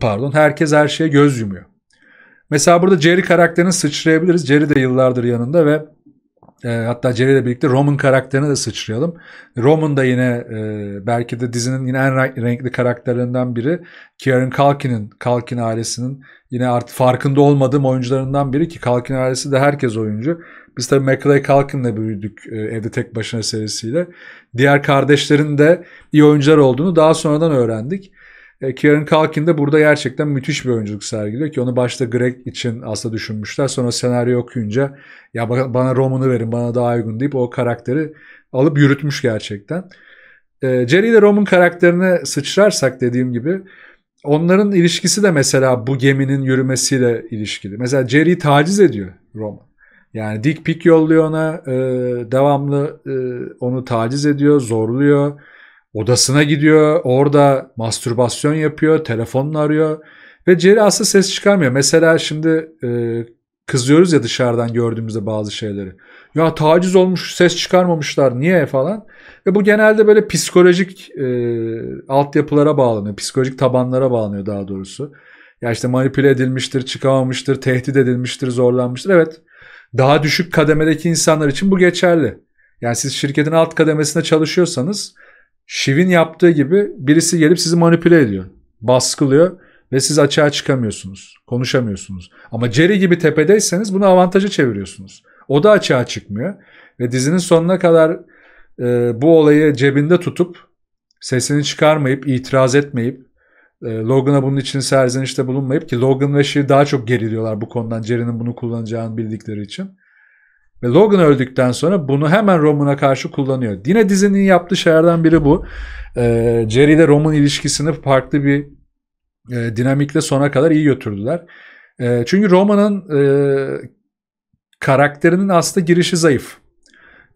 pardon herkes her şeye göz yumuyor. Mesela burada Jerry karakterini sıçrayabiliriz. Jerry de yıllardır yanında ve e, hatta Jerry ile birlikte Roman karakterine de sıçrayalım. Roman da yine e, belki de dizinin yine en renkli karakterlerinden biri. Kieran Culkin'in, Culkin ailesinin yine artık farkında olmadığım oyuncularından biri ki Culkin ailesi de herkes oyuncu. Biz tabii McRae Culkin'le büyüdük e, Evde Tek Başına serisiyle. Diğer kardeşlerin de iyi oyuncular olduğunu daha sonradan öğrendik. E, Kieran Culkin de burada gerçekten müthiş bir oyunculuk sergiliyor ki onu başta Greg için aslında düşünmüşler. Sonra senaryo okuyunca ya bana Roman'ı verin bana daha uygun deyip o karakteri alıp yürütmüş gerçekten. E, Jerry ile Roman karakterine sıçrarsak dediğim gibi onların ilişkisi de mesela bu geminin yürümesiyle ilişkili. Mesela Jerry taciz ediyor Roman. Yani dik pik yolluyor ona e, devamlı e, onu taciz ediyor, zorluyor Odasına gidiyor, orada mastürbasyon yapıyor, telefonla arıyor ve Jerry aslında ses çıkarmıyor. Mesela şimdi e, kızıyoruz ya dışarıdan gördüğümüzde bazı şeyleri. Ya taciz olmuş, ses çıkarmamışlar, niye falan. Ve bu genelde böyle psikolojik e, altyapılara bağlanıyor, psikolojik tabanlara bağlanıyor daha doğrusu. Ya işte manipüle edilmiştir, çıkamamıştır, tehdit edilmiştir, zorlanmıştır. Evet, daha düşük kademedeki insanlar için bu geçerli. Yani siz şirketin alt kademesinde çalışıyorsanız Şiv'in yaptığı gibi birisi gelip sizi manipüle ediyor. Baskılıyor ve siz açığa çıkamıyorsunuz. Konuşamıyorsunuz. Ama Jerry gibi tepedeyseniz bunu avantaja çeviriyorsunuz. O da açığa çıkmıyor. Ve dizinin sonuna kadar e, bu olayı cebinde tutup sesini çıkarmayıp, itiraz etmeyip e, Logan'a bunun için serzenişte bulunmayıp ki Logan ve Shiv daha çok geriliyorlar bu konudan Jerry'nin bunu kullanacağını bildikleri için. Ve Logan öldükten sonra bunu hemen Roman'a karşı kullanıyor. Dine dizinin yaptığı şeylerden biri bu. Ee, Jerry ile Roman ilişkisini farklı bir e, dinamikle sona kadar iyi götürdüler. Ee, çünkü Roman'ın e, karakterinin aslında girişi zayıf.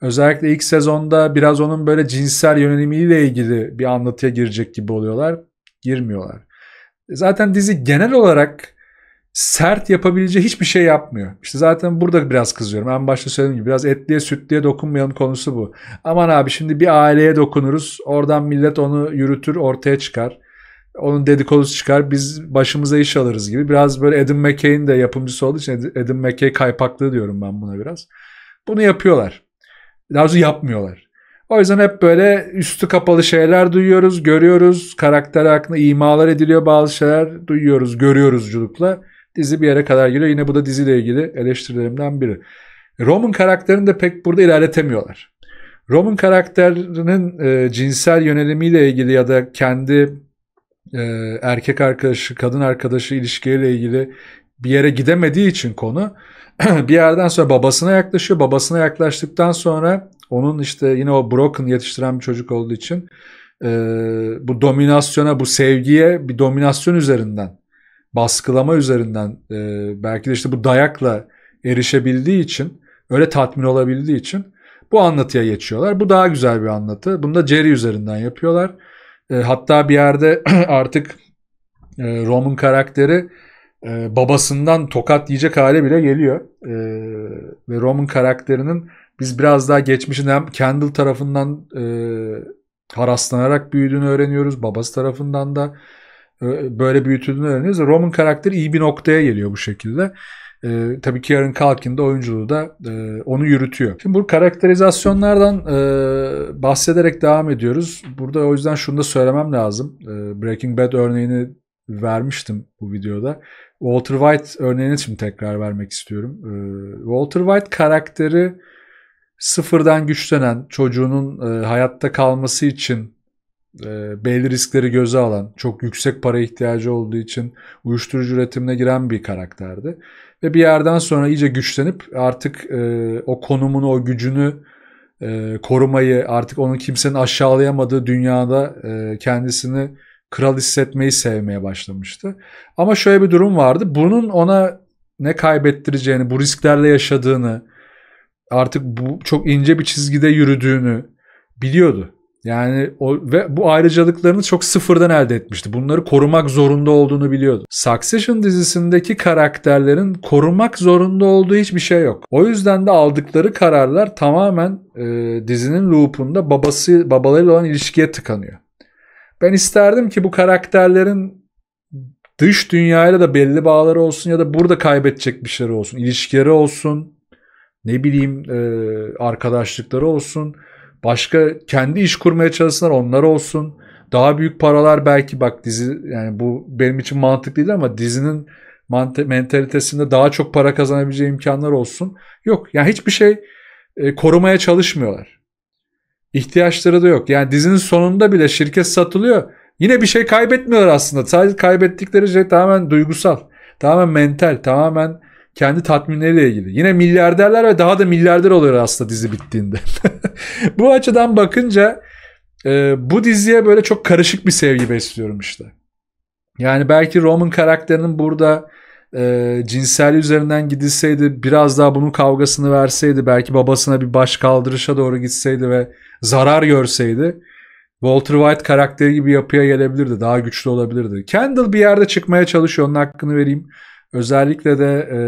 Özellikle ilk sezonda biraz onun böyle cinsel yönelimiyle ilgili bir anlatıya girecek gibi oluyorlar. Girmiyorlar. Zaten dizi genel olarak sert yapabileceği hiçbir şey yapmıyor. İşte zaten burada biraz kızıyorum. En başta söylediğim gibi biraz etliye sütliye dokunmayalım konusu bu. Aman abi şimdi bir aileye dokunuruz. Oradan millet onu yürütür ortaya çıkar. Onun dedikodusu çıkar. Biz başımıza iş alırız gibi. Biraz böyle Edin McKay'in de yapımcısı olduğu için Edin McKay kaypaklığı diyorum ben buna biraz. Bunu yapıyorlar. Daha doğrusu yapmıyorlar. O yüzden hep böyle üstü kapalı şeyler duyuyoruz, görüyoruz. Karakter hakkında imalar ediliyor bazı şeyler duyuyoruz, görüyoruzculukla. culukla dizi bir yere kadar geliyor. Yine bu da diziyle ilgili eleştirilerimden biri. Roman karakterini de pek burada ilerletemiyorlar. Roman karakterinin e, cinsel yönelimiyle ilgili ya da kendi e, erkek arkadaşı, kadın arkadaşı ilişkileriyle ilgili bir yere gidemediği için konu bir yerden sonra babasına yaklaşıyor. Babasına yaklaştıktan sonra onun işte yine o broken yetiştiren bir çocuk olduğu için e, bu dominasyona, bu sevgiye bir dominasyon üzerinden baskılama üzerinden e, belki de işte bu dayakla erişebildiği için öyle tatmin olabildiği için bu anlatıya geçiyorlar. Bu daha güzel bir anlatı. Bunu da Jerry üzerinden yapıyorlar. E, hatta bir yerde artık e, Rom'un karakteri e, babasından tokat yiyecek hale bile geliyor. E, ve Roman karakterinin biz biraz daha geçmişin hem Kendall tarafından e, haraslanarak büyüdüğünü öğreniyoruz. Babası tarafından da böyle büyütüldüğünü öğreniyoruz. Roman karakteri iyi bir noktaya geliyor bu şekilde. E, tabii ki yarın Kalkin de oyunculuğu da e, onu yürütüyor. Şimdi bu karakterizasyonlardan e, bahsederek devam ediyoruz. Burada o yüzden şunu da söylemem lazım. E, Breaking Bad örneğini vermiştim bu videoda. Walter White örneğini şimdi tekrar vermek istiyorum. E, Walter White karakteri sıfırdan güçlenen çocuğunun e, hayatta kalması için e, belli riskleri göze alan, çok yüksek para ihtiyacı olduğu için uyuşturucu üretimine giren bir karakterdi. Ve bir yerden sonra iyice güçlenip artık e, o konumunu, o gücünü e, korumayı, artık onu kimsenin aşağılayamadığı dünyada e, kendisini kral hissetmeyi sevmeye başlamıştı. Ama şöyle bir durum vardı. Bunun ona ne kaybettireceğini, bu risklerle yaşadığını, artık bu çok ince bir çizgide yürüdüğünü biliyordu. Yani o, ve bu ayrıcalıklarını çok sıfırdan elde etmişti. Bunları korumak zorunda olduğunu biliyordu. Succession dizisindeki karakterlerin korumak zorunda olduğu hiçbir şey yok. O yüzden de aldıkları kararlar tamamen e, dizinin loopunda babası babalarıyla olan ilişkiye tıkanıyor. Ben isterdim ki bu karakterlerin dış dünyayla da belli bağları olsun ya da burada kaybedecek bir şeyler olsun. İlişkileri olsun, ne bileyim e, arkadaşlıkları olsun Başka kendi iş kurmaya çalışsınlar onlar olsun. Daha büyük paralar belki bak dizi yani bu benim için mantıklı değil ama dizinin mentalitesinde daha çok para kazanabileceği imkanlar olsun. Yok yani hiçbir şey e, korumaya çalışmıyorlar. İhtiyaçları da yok. Yani dizinin sonunda bile şirket satılıyor. Yine bir şey kaybetmiyorlar aslında. Sadece kaybettikleri şey tamamen duygusal. Tamamen mental. Tamamen kendi tatminleriyle ilgili. Yine milyarderler ve daha da milyarder oluyor aslında dizi bittiğinde. bu açıdan bakınca e, bu diziye böyle çok karışık bir sevgi besliyorum işte. Yani belki Roman karakterinin burada e, cinsel üzerinden gidilseydi biraz daha bunun kavgasını verseydi belki babasına bir baş kaldırışa doğru gitseydi ve zarar görseydi Walter White karakteri gibi yapıya gelebilirdi. Daha güçlü olabilirdi. Kendall bir yerde çıkmaya çalışıyor. Onun hakkını vereyim. Özellikle de e,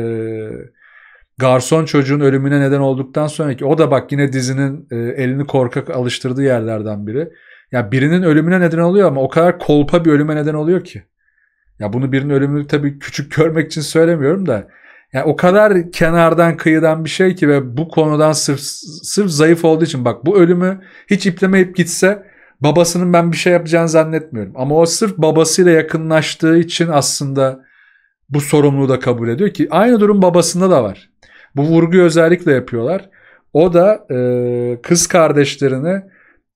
garson çocuğun ölümüne neden olduktan sonraki o da bak yine dizinin e, elini korkak alıştırdığı yerlerden biri. Ya birinin ölümüne neden oluyor ama o kadar kolpa bir ölüme neden oluyor ki. Ya bunu birinin ölümünü tabii küçük görmek için söylemiyorum da. ya o kadar kenardan kıyıdan bir şey ki ve bu konudan sırf, sırf zayıf olduğu için bak bu ölümü hiç iplemeyip gitse babasının ben bir şey yapacağını zannetmiyorum. Ama o sırf babasıyla yakınlaştığı için aslında bu sorumluluğu da kabul ediyor ki aynı durum babasında da var. Bu vurguyu özellikle yapıyorlar. O da e, kız kardeşlerini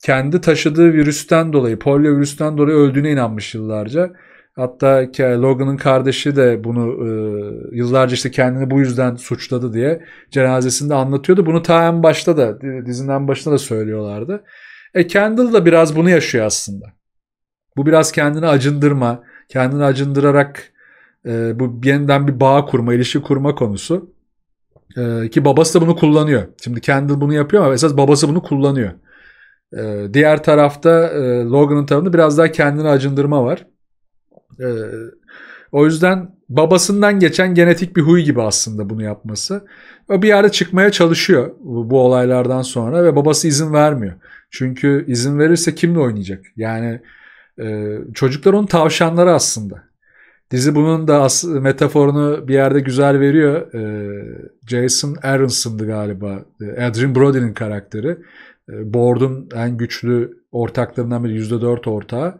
kendi taşıdığı virüsten dolayı, polio virüsten dolayı öldüğüne inanmış yıllarca. Hatta Logan'ın kardeşi de bunu e, yıllarca işte kendini bu yüzden suçladı diye cenazesinde anlatıyordu. Bunu ta en başta da dizinden başında da söylüyorlardı. E Kendall da biraz bunu yaşıyor aslında. Bu biraz kendini acındırma, kendini acındırarak e, bu yeniden bir bağ kurma, ilişki kurma konusu. E, ki babası da bunu kullanıyor. Şimdi Kendall bunu yapıyor ama esas babası bunu kullanıyor. E, diğer tarafta e, Logan'ın tarafında biraz daha kendini acındırma var. E, o yüzden babasından geçen genetik bir huy gibi aslında bunu yapması. O bir yerde çıkmaya çalışıyor bu, bu olaylardan sonra ve babası izin vermiyor. Çünkü izin verirse kimle oynayacak? Yani e, çocuklar onun tavşanları aslında. Dizi bunun da metaforunu bir yerde güzel veriyor. Ee, Jason Aaronson'dı galiba. Ee, Adrian Brody'nin karakteri. Ee, Board'un en güçlü ortaklarından biri %4 ortağı.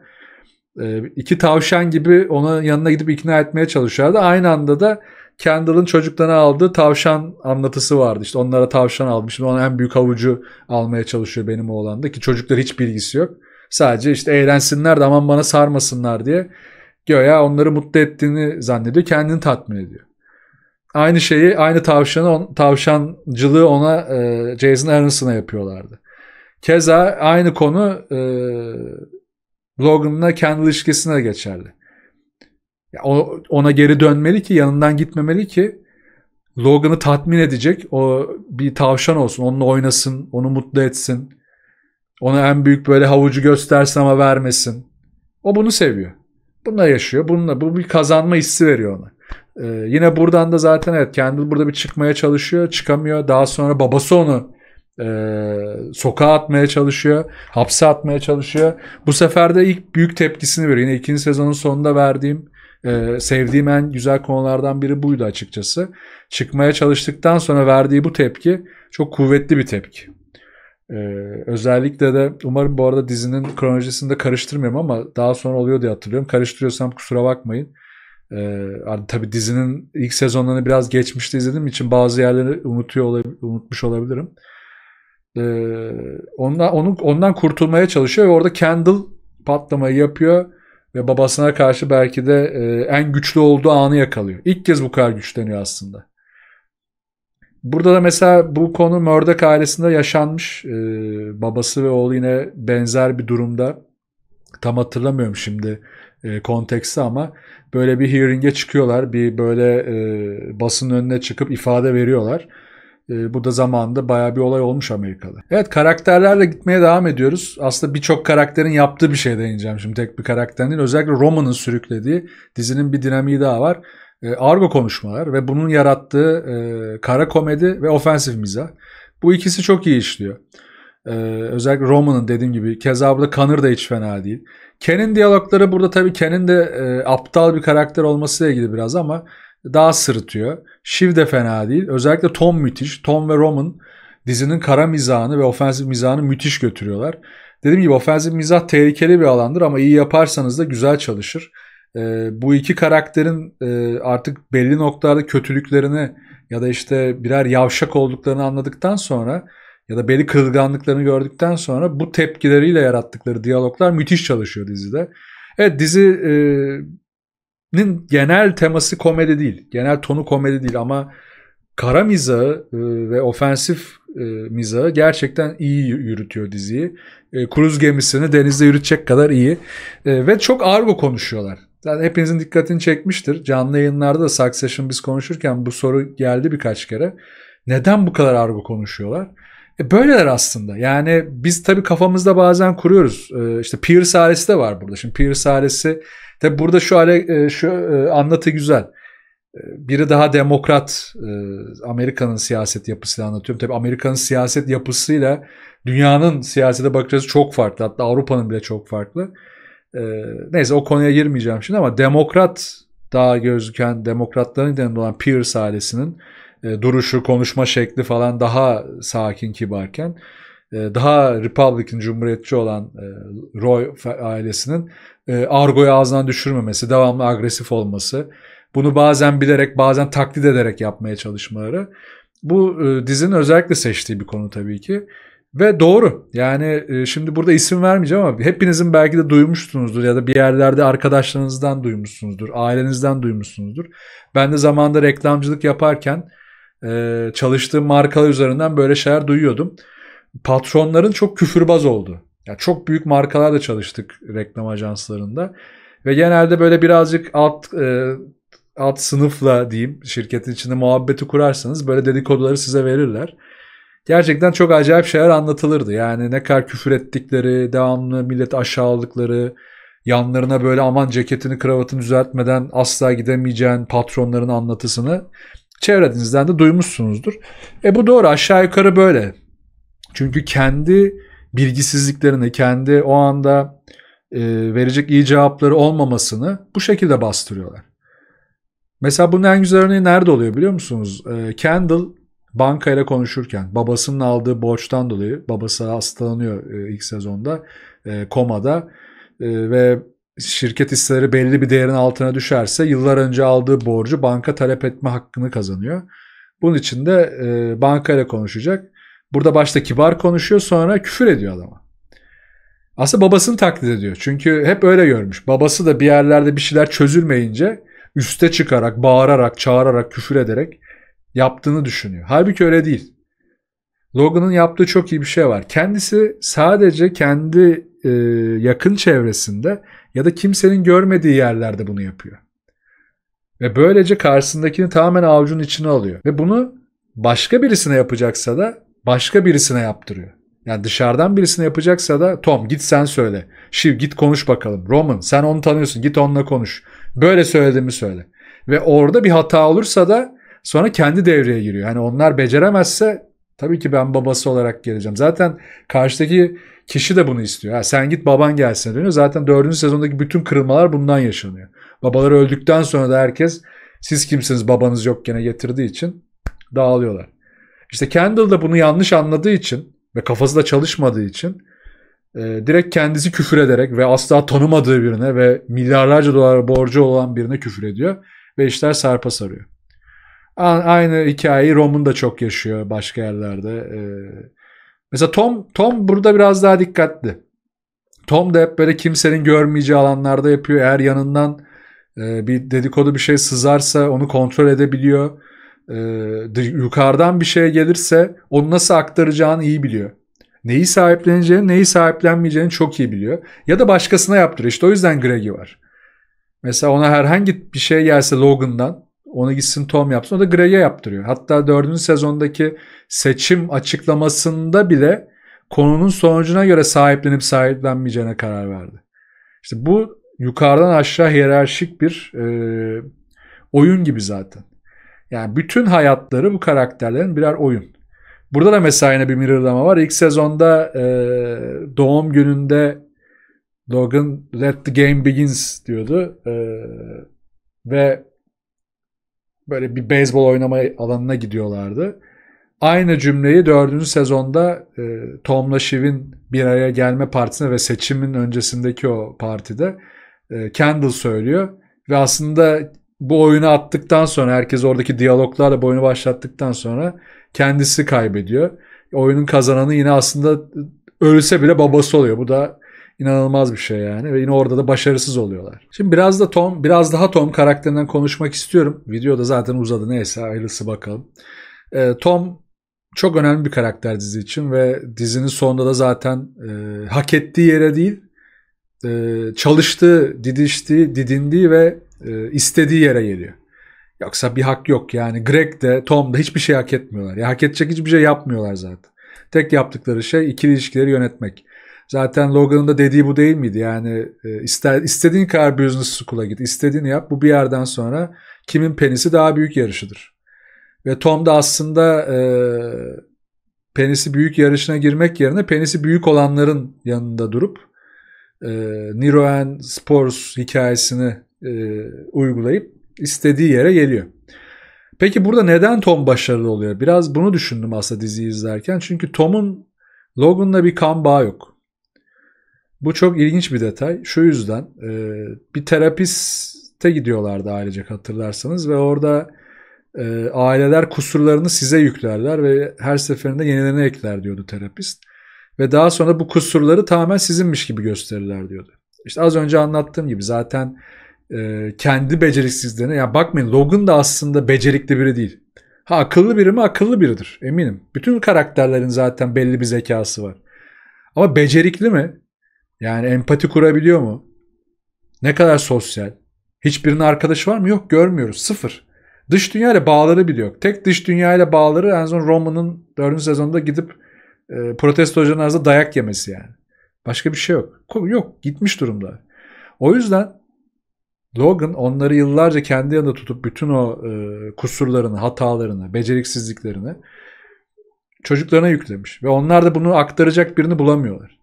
Ee, İki tavşan gibi ona yanına gidip ikna etmeye çalışıyordu. Aynı anda da Kendall'ın çocuklarına aldığı tavşan anlatısı vardı. İşte onlara tavşan almış. Şimdi ona en büyük havucu almaya çalışıyor benim oğlan ki çocuklar hiç bilgisi yok. Sadece işte eğlensinler de aman bana sarmasınlar diye Göya onları mutlu ettiğini zannediyor. Kendini tatmin ediyor. Aynı şeyi, aynı tavşanı, tavşancılığı ona e, Jason Aronson'a yapıyorlardı. Keza aynı konu e, Logan'la kendi ilişkisine de geçerli. Ya ona geri dönmeli ki, yanından gitmemeli ki Logan'ı tatmin edecek o bir tavşan olsun. Onunla oynasın, onu mutlu etsin. Ona en büyük böyle havucu göstersin ama vermesin. O bunu seviyor. Bununla yaşıyor. Bununla bu bir kazanma hissi veriyor ona. Ee, yine buradan da zaten evet Kendall burada bir çıkmaya çalışıyor. Çıkamıyor. Daha sonra babası onu e, sokağa atmaya çalışıyor. Hapse atmaya çalışıyor. Bu sefer de ilk büyük tepkisini veriyor. Yine ikinci sezonun sonunda verdiğim e, sevdiğim en güzel konulardan biri buydu açıkçası. Çıkmaya çalıştıktan sonra verdiği bu tepki çok kuvvetli bir tepki. Ee, özellikle de umarım bu arada dizinin kronolojisini de karıştırmıyorum ama daha sonra oluyor diye hatırlıyorum. Karıştırıyorsam kusura bakmayın. Ee, tabii dizinin ilk sezonlarını biraz geçmişte izlediğim için bazı yerleri unutuyor olab unutmuş olabilirim. Ee, ondan, onun, ondan kurtulmaya çalışıyor ve orada Kendall patlamayı yapıyor ve babasına karşı belki de e, en güçlü olduğu anı yakalıyor. İlk kez bu kadar güçleniyor aslında. Burada da mesela bu konu Murdoch ailesinde yaşanmış. Ee, babası ve oğlu yine benzer bir durumda. Tam hatırlamıyorum şimdi e, konteksti ama böyle bir hearing'e çıkıyorlar. Bir böyle e, basın önüne çıkıp ifade veriyorlar. E, bu da zamanında baya bir olay olmuş Amerika'da. Evet karakterlerle gitmeye devam ediyoruz. Aslında birçok karakterin yaptığı bir şey değineceğim şimdi tek bir karakterin değil. Özellikle Roman'ın sürüklediği dizinin bir dinamiği daha var. E, argo konuşmalar ve bunun yarattığı e, kara komedi ve ofensif mizah. Bu ikisi çok iyi işliyor. E, özellikle Roman'ın dediğim gibi keza burada Connor da hiç fena değil. Ken'in diyalogları burada tabii Ken'in de e, aptal bir karakter olmasıyla ilgili biraz ama daha sırıtıyor. Shiv de fena değil. Özellikle Tom müthiş. Tom ve Roman dizinin kara mizahını ve ofensif mizahını müthiş götürüyorlar. Dediğim gibi ofensif mizah tehlikeli bir alandır ama iyi yaparsanız da güzel çalışır e, bu iki karakterin e, artık belli noktalarda kötülüklerini ya da işte birer yavşak olduklarını anladıktan sonra ya da belli kırılganlıklarını gördükten sonra bu tepkileriyle yarattıkları diyaloglar müthiş çalışıyor dizide. Evet dizinin e, genel teması komedi değil. Genel tonu komedi değil ama kara mizahı e, ve ofensif e, mizahı gerçekten iyi yürütüyor diziyi. E, kruz gemisini denizde yürütecek kadar iyi. E, ve çok argo konuşuyorlar zaten hepinizin dikkatini çekmiştir. Canlı yayınlarda da Succession biz konuşurken bu soru geldi birkaç kere. Neden bu kadar argo konuşuyorlar? E böyleler aslında. Yani biz tabii kafamızda bazen kuruyoruz. E, işte Pierce ailesi de var burada. Şimdi Pierce ailesi tabii burada şu ale, e, şu e, anlatı güzel. E, biri daha demokrat Amerika'nın siyaset yapısıyla anlatıyorum. Tabii Amerika'nın siyaset yapısıyla dünyanın siyasete bakacağız çok farklı. Hatta Avrupa'nın bile çok farklı. E, neyse o konuya girmeyeceğim şimdi ama demokrat daha gözüken demokratların denildi olan Pierce ailesinin e, duruşu, konuşma şekli falan daha sakin kibarken e, daha Republican Cumhuriyetçi olan e, Roy ailesinin e, argoyu ağzından düşürmemesi, devamlı agresif olması, bunu bazen bilerek bazen taklit ederek yapmaya çalışmaları. Bu dizinin özellikle seçtiği bir konu tabii ki. Ve doğru yani e, şimdi burada isim vermeyeceğim ama hepinizin belki de duymuşsunuzdur ya da bir yerlerde arkadaşlarınızdan duymuşsunuzdur, ailenizden duymuşsunuzdur. Ben de zamanda reklamcılık yaparken e, çalıştığım markalar üzerinden böyle şeyler duyuyordum. Patronların çok küfürbaz oldu. Yani çok büyük markalarda çalıştık reklam ajanslarında. Ve genelde böyle birazcık alt e, alt sınıfla diyeyim şirketin içinde muhabbeti kurarsanız böyle dedikoduları size verirler gerçekten çok acayip şeyler anlatılırdı. Yani ne kadar küfür ettikleri, devamlı millet aşağılıkları, yanlarına böyle aman ceketini kravatını düzeltmeden asla gidemeyeceğin patronların anlatısını çevrenizden de duymuşsunuzdur. E bu doğru aşağı yukarı böyle. Çünkü kendi bilgisizliklerini, kendi o anda e, verecek iyi cevapları olmamasını bu şekilde bastırıyorlar. Mesela bunun en güzel örneği nerede oluyor biliyor musunuz? E, Kendall bankayla konuşurken babasının aldığı borçtan dolayı babası hastalanıyor e, ilk sezonda e, komada e, ve şirket hisseleri belli bir değerin altına düşerse yıllar önce aldığı borcu banka talep etme hakkını kazanıyor. Bunun için de e, bankayla konuşacak. Burada başta kibar konuşuyor sonra küfür ediyor adama. Aslında babasını taklit ediyor. Çünkü hep öyle görmüş. Babası da bir yerlerde bir şeyler çözülmeyince üste çıkarak, bağırarak, çağırarak, küfür ederek yaptığını düşünüyor. Halbuki öyle değil. Logan'ın yaptığı çok iyi bir şey var. Kendisi sadece kendi e, yakın çevresinde ya da kimsenin görmediği yerlerde bunu yapıyor. Ve böylece karşısındakini tamamen avucun içine alıyor. Ve bunu başka birisine yapacaksa da başka birisine yaptırıyor. Yani dışarıdan birisine yapacaksa da Tom git sen söyle. Shiv git konuş bakalım. Roman sen onu tanıyorsun git onunla konuş. Böyle söylediğimi söyle. Ve orada bir hata olursa da Sonra kendi devreye giriyor. Hani onlar beceremezse tabii ki ben babası olarak geleceğim. Zaten karşıdaki kişi de bunu istiyor. Ha, sen git baban gelsin diyor. Zaten dördüncü sezondaki bütün kırılmalar bundan yaşanıyor. Babalar öldükten sonra da herkes siz kimsiniz babanız yok gene getirdiği için dağılıyorlar. İşte Kendall da bunu yanlış anladığı için ve kafası da çalışmadığı için e, direkt kendisi küfür ederek ve asla tanımadığı birine ve milyarlarca dolar borcu olan birine küfür ediyor ve işler sarpa sarıyor. Aynı hikayeyi Rom'un da çok yaşıyor başka yerlerde. Ee, mesela Tom Tom burada biraz daha dikkatli. Tom da hep böyle kimsenin görmeyeceği alanlarda yapıyor. Eğer yanından e, bir dedikodu bir şey sızarsa onu kontrol edebiliyor. E, yukarıdan bir şey gelirse onu nasıl aktaracağını iyi biliyor. Neyi sahipleneceğini, neyi sahiplenmeyeceğini çok iyi biliyor. Ya da başkasına yaptırıyor. İşte o yüzden Greg'i var. Mesela ona herhangi bir şey gelse Logan'dan ona gitsin Tom yapsın. O da grey'e yaptırıyor. Hatta dördüncü sezondaki seçim açıklamasında bile konunun sonucuna göre sahiplenip sahiplenmeyeceğine karar verdi. İşte bu yukarıdan aşağı hiyerarşik bir e, oyun gibi zaten. Yani bütün hayatları bu karakterlerin birer oyun. Burada da mesela yine bir mirrorlama var. İlk sezonda e, doğum gününde Logan Let the Game Begins diyordu. E, ve böyle bir beyzbol oynama alanına gidiyorlardı. Aynı cümleyi dördüncü sezonda e, Tom'la Shiv'in bir araya gelme partisine ve seçimin öncesindeki o partide e, Kendall söylüyor. Ve aslında bu oyunu attıktan sonra herkes oradaki diyaloglarla bu oyunu başlattıktan sonra kendisi kaybediyor. Oyunun kazananı yine aslında ölse bile babası oluyor. Bu da İnanılmaz bir şey yani ve yine orada da başarısız oluyorlar. Şimdi biraz da Tom, biraz daha Tom karakterinden konuşmak istiyorum. Videoda zaten uzadı neyse hayırlısı bakalım. Ee, Tom çok önemli bir karakter dizi için ve dizinin sonunda da zaten e, hak ettiği yere değil e, çalıştığı, didiştiği, didindiği ve e, istediği yere geliyor. Yoksa bir hak yok yani Greg de Tom da hiçbir şey hak etmiyorlar. Ya hak edecek hiçbir şey yapmıyorlar zaten. Tek yaptıkları şey ikili ilişkileri yönetmek. Zaten Logan'ın da dediği bu değil miydi? Yani e, ister, istediğin kadar business school'a git, istediğini yap. Bu bir yerden sonra kimin penisi daha büyük yarışıdır. Ve Tom da aslında e, penisi büyük yarışına girmek yerine penisi büyük olanların yanında durup e, Nero and hikayesini e, uygulayıp istediği yere geliyor. Peki burada neden Tom başarılı oluyor? Biraz bunu düşündüm aslında diziyi izlerken. Çünkü Tom'un Logan'la bir kan bağı yok. Bu çok ilginç bir detay. Şu yüzden e, bir terapiste gidiyorlardı ailecek hatırlarsanız ve orada e, aileler kusurlarını size yüklerler ve her seferinde yenilerini ekler diyordu terapist. Ve daha sonra bu kusurları tamamen sizinmiş gibi gösterirler diyordu. İşte az önce anlattığım gibi zaten e, kendi beceriksizliğine ya bakmayın Logan da aslında becerikli biri değil. Ha akıllı biri mi akıllı biridir eminim. Bütün karakterlerin zaten belli bir zekası var. Ama becerikli mi? Yani empati kurabiliyor mu? Ne kadar sosyal? Hiçbirinin arkadaşı var mı? Yok görmüyoruz. Sıfır. Dış dünya ile bağları bile yok. Tek dış dünya ile bağları en son Roma'nın 4. sezonda gidip e, protestocuların ağzında dayak yemesi yani. Başka bir şey yok. Yok gitmiş durumda. O yüzden Logan onları yıllarca kendi yanında tutup bütün o e, kusurlarını, hatalarını, beceriksizliklerini çocuklarına yüklemiş. Ve onlar da bunu aktaracak birini bulamıyorlar.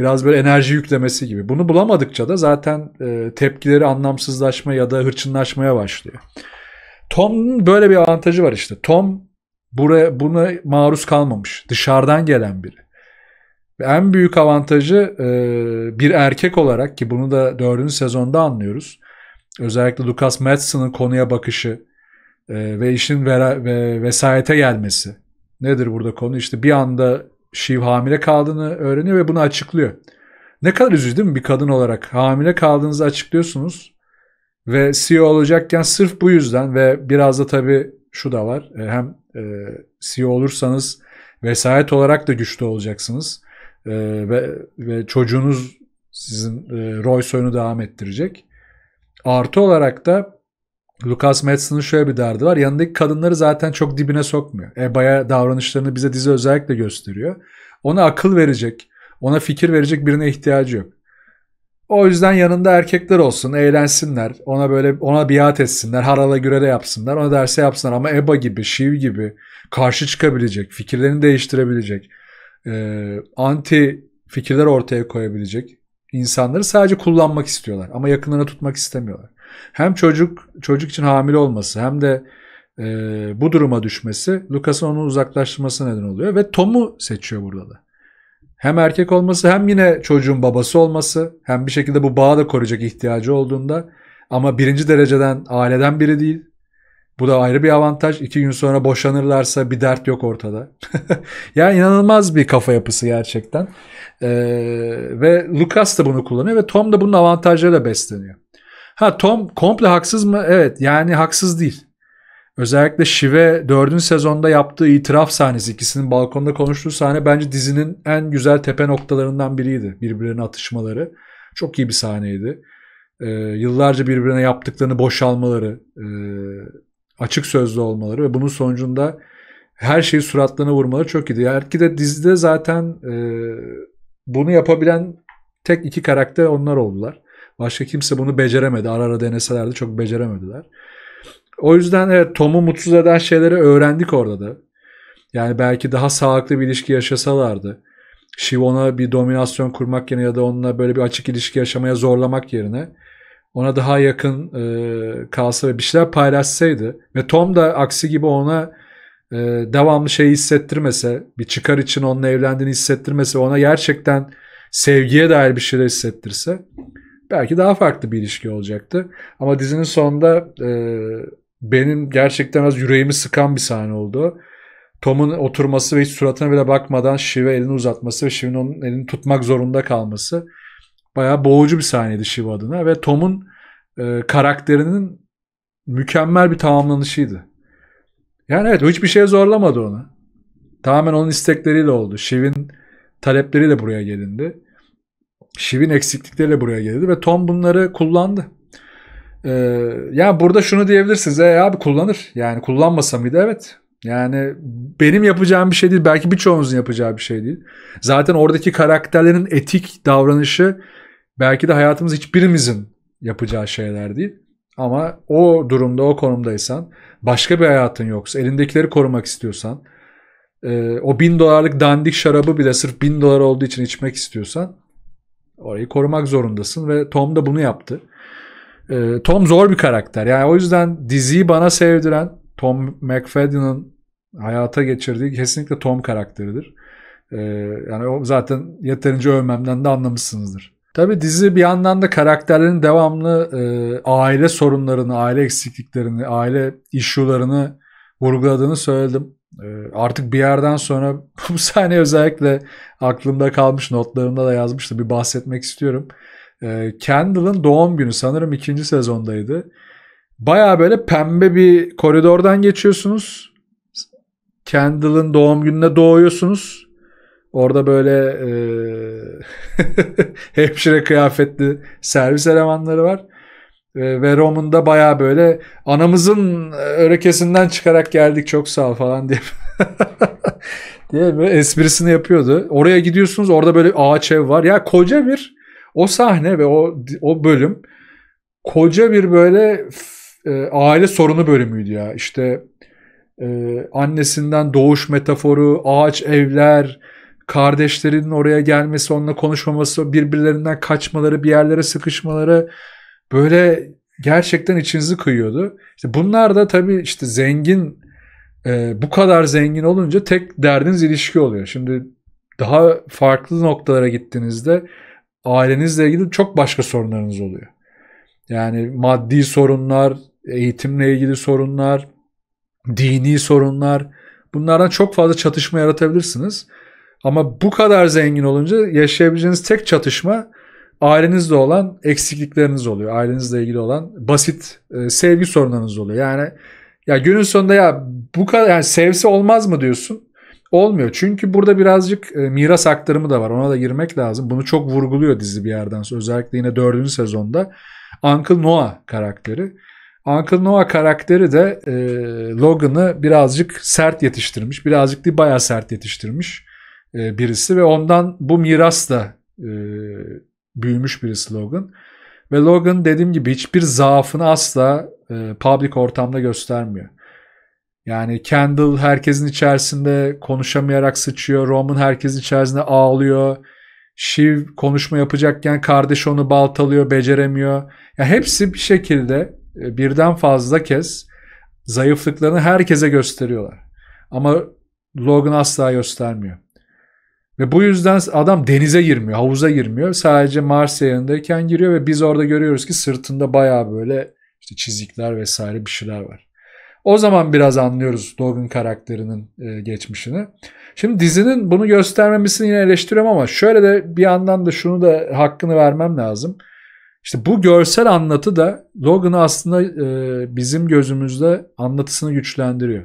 Biraz böyle enerji yüklemesi gibi. Bunu bulamadıkça da zaten e, tepkileri anlamsızlaşma ya da hırçınlaşmaya başlıyor. Tom'un böyle bir avantajı var işte. Tom buraya, buna maruz kalmamış. Dışarıdan gelen biri. Ve en büyük avantajı e, bir erkek olarak ki bunu da dördüncü sezonda anlıyoruz. Özellikle Lucas Madsen'ın konuya bakışı e, ve işin vera, ve vesayete gelmesi. Nedir burada konu? İşte bir anda Shiv hamile kaldığını öğreniyor ve bunu açıklıyor. Ne kadar üzücü değil mi bir kadın olarak? Hamile kaldığınızı açıklıyorsunuz ve CEO olacakken sırf bu yüzden ve biraz da tabii şu da var. E, hem e, CEO olursanız vesayet olarak da güçlü olacaksınız. E, ve, ve çocuğunuz sizin roy soyunu devam ettirecek. Artı olarak da Lucas Madsen'ın şöyle bir derdi var. Yanındaki kadınları zaten çok dibine sokmuyor. EBA'ya davranışlarını bize dizi özellikle gösteriyor. Ona akıl verecek, ona fikir verecek birine ihtiyacı yok. O yüzden yanında erkekler olsun, eğlensinler, ona böyle ona biat etsinler, harala gürele yapsınlar, ona derse yapsınlar ama EBA gibi, Şiv gibi karşı çıkabilecek, fikirlerini değiştirebilecek, e, anti fikirler ortaya koyabilecek insanları sadece kullanmak istiyorlar ama yakınlarına tutmak istemiyorlar. Hem çocuk çocuk için hamile olması hem de e, bu duruma düşmesi Lucas'ın onu uzaklaştırması neden oluyor ve Tom'u seçiyor burada da. Hem erkek olması hem yine çocuğun babası olması hem bir şekilde bu bağı da koruyacak ihtiyacı olduğunda ama birinci dereceden aileden biri değil. Bu da ayrı bir avantaj. İki gün sonra boşanırlarsa bir dert yok ortada. yani inanılmaz bir kafa yapısı gerçekten. Ee, ve Lucas da bunu kullanıyor ve Tom da bunun avantajlarıyla besleniyor. Ha Tom komple haksız mı? Evet yani haksız değil. Özellikle Şive 4. sezonda yaptığı itiraf sahnesi ikisinin balkonda konuştuğu sahne bence dizinin en güzel tepe noktalarından biriydi. Birbirlerine atışmaları. Çok iyi bir sahneydi. Ee, yıllarca birbirine yaptıklarını boşalmaları, e, açık sözlü olmaları ve bunun sonucunda her şeyi suratlarına vurmaları çok iyiydi. Belki de dizide zaten e, bunu yapabilen tek iki karakter onlar oldular. Başka kimse bunu beceremedi. Ara ara deneseler çok beceremediler. O yüzden evet Tom'u mutsuz eden şeyleri öğrendik orada da. Yani belki daha sağlıklı bir ilişki yaşasalardı. Shivon'a bir dominasyon kurmak yerine ya da onunla böyle bir açık ilişki yaşamaya zorlamak yerine ona daha yakın e, kalsa ve bir şeyler paylaşsaydı ve Tom da aksi gibi ona e, devamlı şey hissettirmese, bir çıkar için onunla evlendiğini hissettirmese, ona gerçekten sevgiye dair bir şeyler hissettirse belki daha farklı bir ilişki olacaktı. Ama dizinin sonunda e, benim gerçekten az yüreğimi sıkan bir sahne oldu. Tom'un oturması ve hiç suratına bile bakmadan Shiv'e elini uzatması ve Shiv'in onun elini tutmak zorunda kalması bayağı boğucu bir sahneydi Shiv adına ve Tom'un e, karakterinin mükemmel bir tamamlanışıydı. Yani evet o hiçbir şeye zorlamadı onu. Tamamen onun istekleriyle oldu. Shiv'in talepleriyle buraya gelindi. Şiv'in eksiklikleriyle buraya geldi ve Tom bunları kullandı. Ee, yani burada şunu diyebilirsiniz. E abi kullanır. Yani kullanmasa mıydı? Evet. Yani benim yapacağım bir şey değil. Belki birçoğunuzun yapacağı bir şey değil. Zaten oradaki karakterlerin etik davranışı belki de hayatımız hiçbirimizin yapacağı şeyler değil. Ama o durumda, o konumdaysan, başka bir hayatın yoksa, elindekileri korumak istiyorsan, e, o bin dolarlık dandik şarabı bile sırf bin dolar olduğu için içmek istiyorsan Orayı korumak zorundasın ve Tom da bunu yaptı. E, Tom zor bir karakter. Yani o yüzden diziyi bana sevdiren Tom McFadden'ın hayata geçirdiği kesinlikle Tom karakteridir. E, yani o zaten yeterince övmemden de anlamışsınızdır. Tabi dizi bir yandan da karakterlerin devamlı e, aile sorunlarını, aile eksikliklerini, aile işyularını vurguladığını söyledim. Ee, artık bir yerden sonra bu sahne özellikle aklımda kalmış notlarımda da yazmıştım bir bahsetmek istiyorum. Ee, Kendall'ın doğum günü sanırım ikinci sezondaydı. Baya böyle pembe bir koridordan geçiyorsunuz. Kendall'ın doğum gününe doğuyorsunuz. Orada böyle e, hemşire kıyafetli servis elemanları var. Ve, Roman'da baya böyle anamızın örekesinden çıkarak geldik çok sağ ol falan diye. diye böyle esprisini yapıyordu. Oraya gidiyorsunuz orada böyle ağaç ev var. Ya koca bir o sahne ve o o bölüm koca bir böyle e, aile sorunu bölümüydü ya. İşte e, annesinden doğuş metaforu, ağaç evler, kardeşlerinin oraya gelmesi, onunla konuşmaması, birbirlerinden kaçmaları, bir yerlere sıkışmaları böyle gerçekten içinizi kıyıyordu. İşte bunlar da tabii işte zengin e, bu kadar zengin olunca tek derdiniz ilişki oluyor. Şimdi daha farklı noktalara gittiğinizde ailenizle ilgili çok başka sorunlarınız oluyor. Yani maddi sorunlar, eğitimle ilgili sorunlar, dini sorunlar. Bunlardan çok fazla çatışma yaratabilirsiniz. Ama bu kadar zengin olunca yaşayabileceğiniz tek çatışma Ailenizde olan eksiklikleriniz oluyor. Ailenizle ilgili olan basit e, sevgi sorunlarınız oluyor. Yani ya günün sonunda ya bu kadar yani sevse olmaz mı diyorsun? Olmuyor. Çünkü burada birazcık e, miras aktarımı da var. Ona da girmek lazım. Bunu çok vurguluyor dizi bir yerden sonra. Özellikle yine dördüncü sezonda Uncle Noah karakteri. Uncle Noah karakteri de e, Logan'ı birazcık sert yetiştirmiş. Birazcık değil bayağı sert yetiştirmiş e, birisi ve ondan bu miras da e, büyümüş bir slogan. Ve Logan dediğim gibi hiçbir zaafını asla e, public ortamda göstermiyor. Yani Kendall herkesin içerisinde konuşamayarak sıçıyor. Roman herkesin içerisinde ağlıyor. Shiv konuşma yapacakken kardeş onu baltalıyor, beceremiyor. Ya hepsi bir şekilde e, birden fazla kez zayıflıklarını herkese gösteriyorlar. Ama Logan asla göstermiyor. Ve bu yüzden adam denize girmiyor, havuza girmiyor. Sadece Mars yanındayken giriyor ve biz orada görüyoruz ki sırtında baya böyle işte çizikler vesaire bir şeyler var. O zaman biraz anlıyoruz Dogg'un karakterinin e, geçmişini. Şimdi dizinin bunu göstermemesini yine eleştiriyorum ama şöyle de bir yandan da şunu da hakkını vermem lazım. İşte bu görsel anlatı da Logan'ı aslında e, bizim gözümüzde anlatısını güçlendiriyor.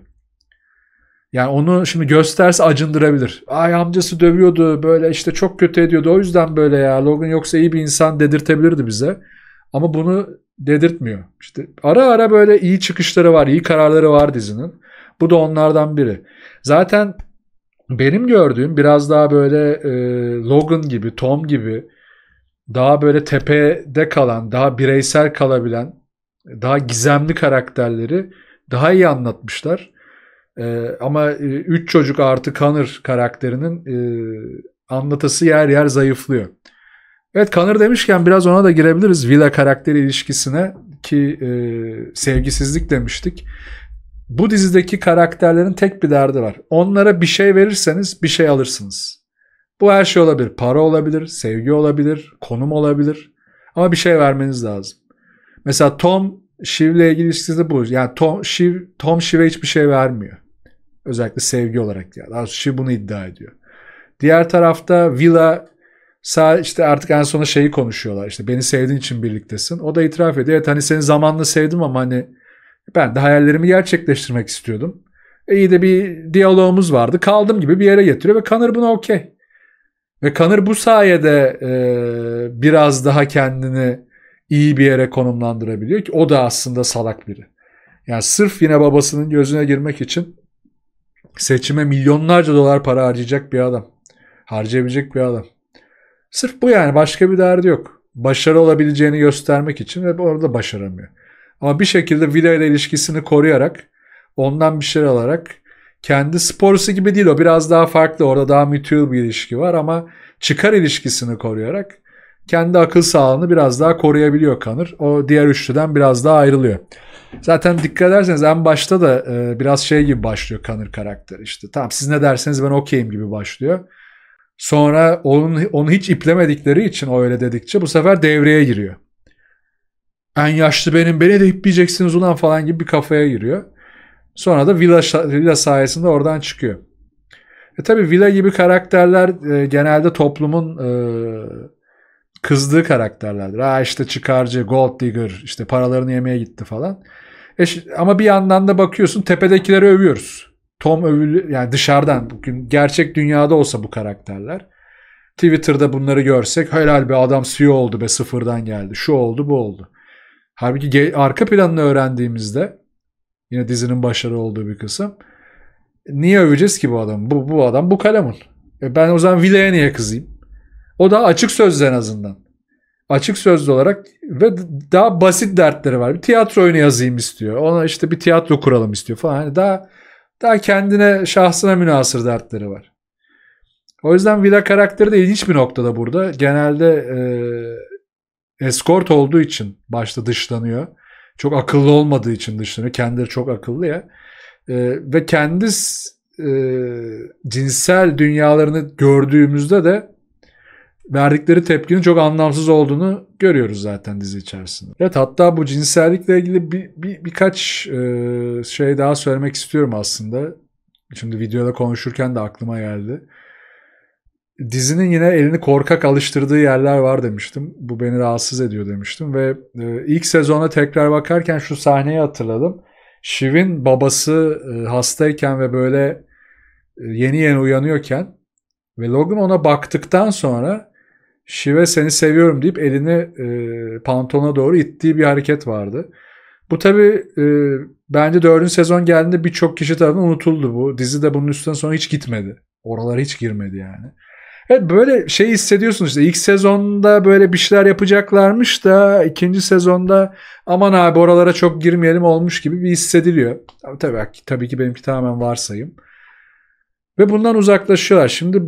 Yani onu şimdi gösterse acındırabilir. Ay amcası dövüyordu böyle işte çok kötü ediyordu o yüzden böyle ya Logan yoksa iyi bir insan dedirtebilirdi bize. Ama bunu dedirtmiyor. İşte ara ara böyle iyi çıkışları var, iyi kararları var dizinin. Bu da onlardan biri. Zaten benim gördüğüm biraz daha böyle e, Logan gibi, Tom gibi daha böyle tepede kalan, daha bireysel kalabilen, daha gizemli karakterleri daha iyi anlatmışlar. E, ama e, üç çocuk artı Connor karakterinin e, anlatısı yer yer zayıflıyor. Evet Connor demişken biraz ona da girebiliriz. Villa karakteri ilişkisine ki e, sevgisizlik demiştik. Bu dizideki karakterlerin tek bir derdi var. Onlara bir şey verirseniz bir şey alırsınız. Bu her şey olabilir. Para olabilir, sevgi olabilir, konum olabilir. Ama bir şey vermeniz lazım. Mesela Tom Shiv'le ilgili ilişkisi bu. Yani Tom Shiv Tom Shiv'e hiçbir şey vermiyor. Özellikle sevgi olarak ya. Daha kişi bunu iddia ediyor. Diğer tarafta Villa sağ işte artık en sona şeyi konuşuyorlar. İşte beni sevdiğin için birliktesin. O da itiraf ediyor. Evet hani seni zamanla sevdim ama hani ben de hayallerimi gerçekleştirmek istiyordum. E iyi de bir diyalogumuz vardı. Kaldım gibi bir yere getiriyor ve Kanır buna okey. Ve Kanır bu sayede e, biraz daha kendini iyi bir yere konumlandırabiliyor ki o da aslında salak biri. Yani sırf yine babasının gözüne girmek için Seçime milyonlarca dolar para harcayacak bir adam. Harcayabilecek bir adam. Sırf bu yani başka bir derdi yok. Başarı olabileceğini göstermek için ve orada başaramıyor. Ama bir şekilde Villa ile ilişkisini koruyarak ondan bir şey alarak kendi sporsu gibi değil o biraz daha farklı orada daha mütül bir ilişki var ama çıkar ilişkisini koruyarak kendi akıl sağlığını biraz daha koruyabiliyor Kanır. O diğer üçlüden biraz daha ayrılıyor. Zaten dikkat ederseniz en başta da e, biraz şey gibi başlıyor Kanır karakter işte. Tamam siz ne derseniz ben okeyim gibi başlıyor. Sonra onun, onu hiç iplemedikleri için o öyle dedikçe bu sefer devreye giriyor. En yaşlı benim beni de ipleyeceksiniz ulan falan gibi bir kafaya giriyor. Sonra da Villa, Villa sayesinde oradan çıkıyor. E tabi Villa gibi karakterler e, genelde toplumun e, kızdığı karakterlerdir. Aa işte çıkarcı, gold digger, işte paralarını yemeye gitti falan. E, ama bir yandan da bakıyorsun tepedekileri övüyoruz. Tom övülü yani dışarıdan bugün gerçek dünyada olsa bu karakterler. Twitter'da bunları görsek helal bir adam CEO oldu be sıfırdan geldi. Şu oldu bu oldu. Halbuki arka planını öğrendiğimizde yine dizinin başarı olduğu bir kısım. Niye öveceğiz ki bu adamı? Bu, bu adam bu kalemun. E ben o zaman Villa'ya niye kızayım? O da açık sözlü en azından. Açık sözlü olarak ve daha basit dertleri var. Bir tiyatro oyunu yazayım istiyor. Ona işte bir tiyatro kuralım istiyor falan. Yani daha daha kendine şahsına münasır dertleri var. O yüzden Vida karakteri de ilginç bir noktada burada. Genelde e, eskort olduğu için başta dışlanıyor. Çok akıllı olmadığı için dışlanıyor. Kendileri çok akıllı ya. E, ve kendi e, cinsel dünyalarını gördüğümüzde de verdikleri tepkinin çok anlamsız olduğunu görüyoruz zaten dizi içerisinde. Evet hatta bu cinsellikle ilgili bir, bir birkaç e, şey daha söylemek istiyorum aslında. Şimdi videoda konuşurken de aklıma geldi. Dizinin yine elini korkak alıştırdığı yerler var demiştim. Bu beni rahatsız ediyor demiştim ve e, ilk sezona tekrar bakarken şu sahneyi hatırladım. Shiv'in babası e, hastayken ve böyle e, yeni yeni uyanıyorken ve Logan ona baktıktan sonra şive seni seviyorum deyip elini e, pantolona doğru ittiği bir hareket vardı. Bu tabi e, bence dördüncü sezon geldiğinde birçok kişi tarafından unutuldu bu. Dizi de bunun üstüne sonra hiç gitmedi. Oralara hiç girmedi yani. Evet böyle şey hissediyorsunuz işte ilk sezonda böyle bir şeyler yapacaklarmış da ikinci sezonda aman abi oralara çok girmeyelim olmuş gibi bir hissediliyor. Tabii, tabii ki benimki tamamen varsayım. Ve bundan uzaklaşıyorlar. Şimdi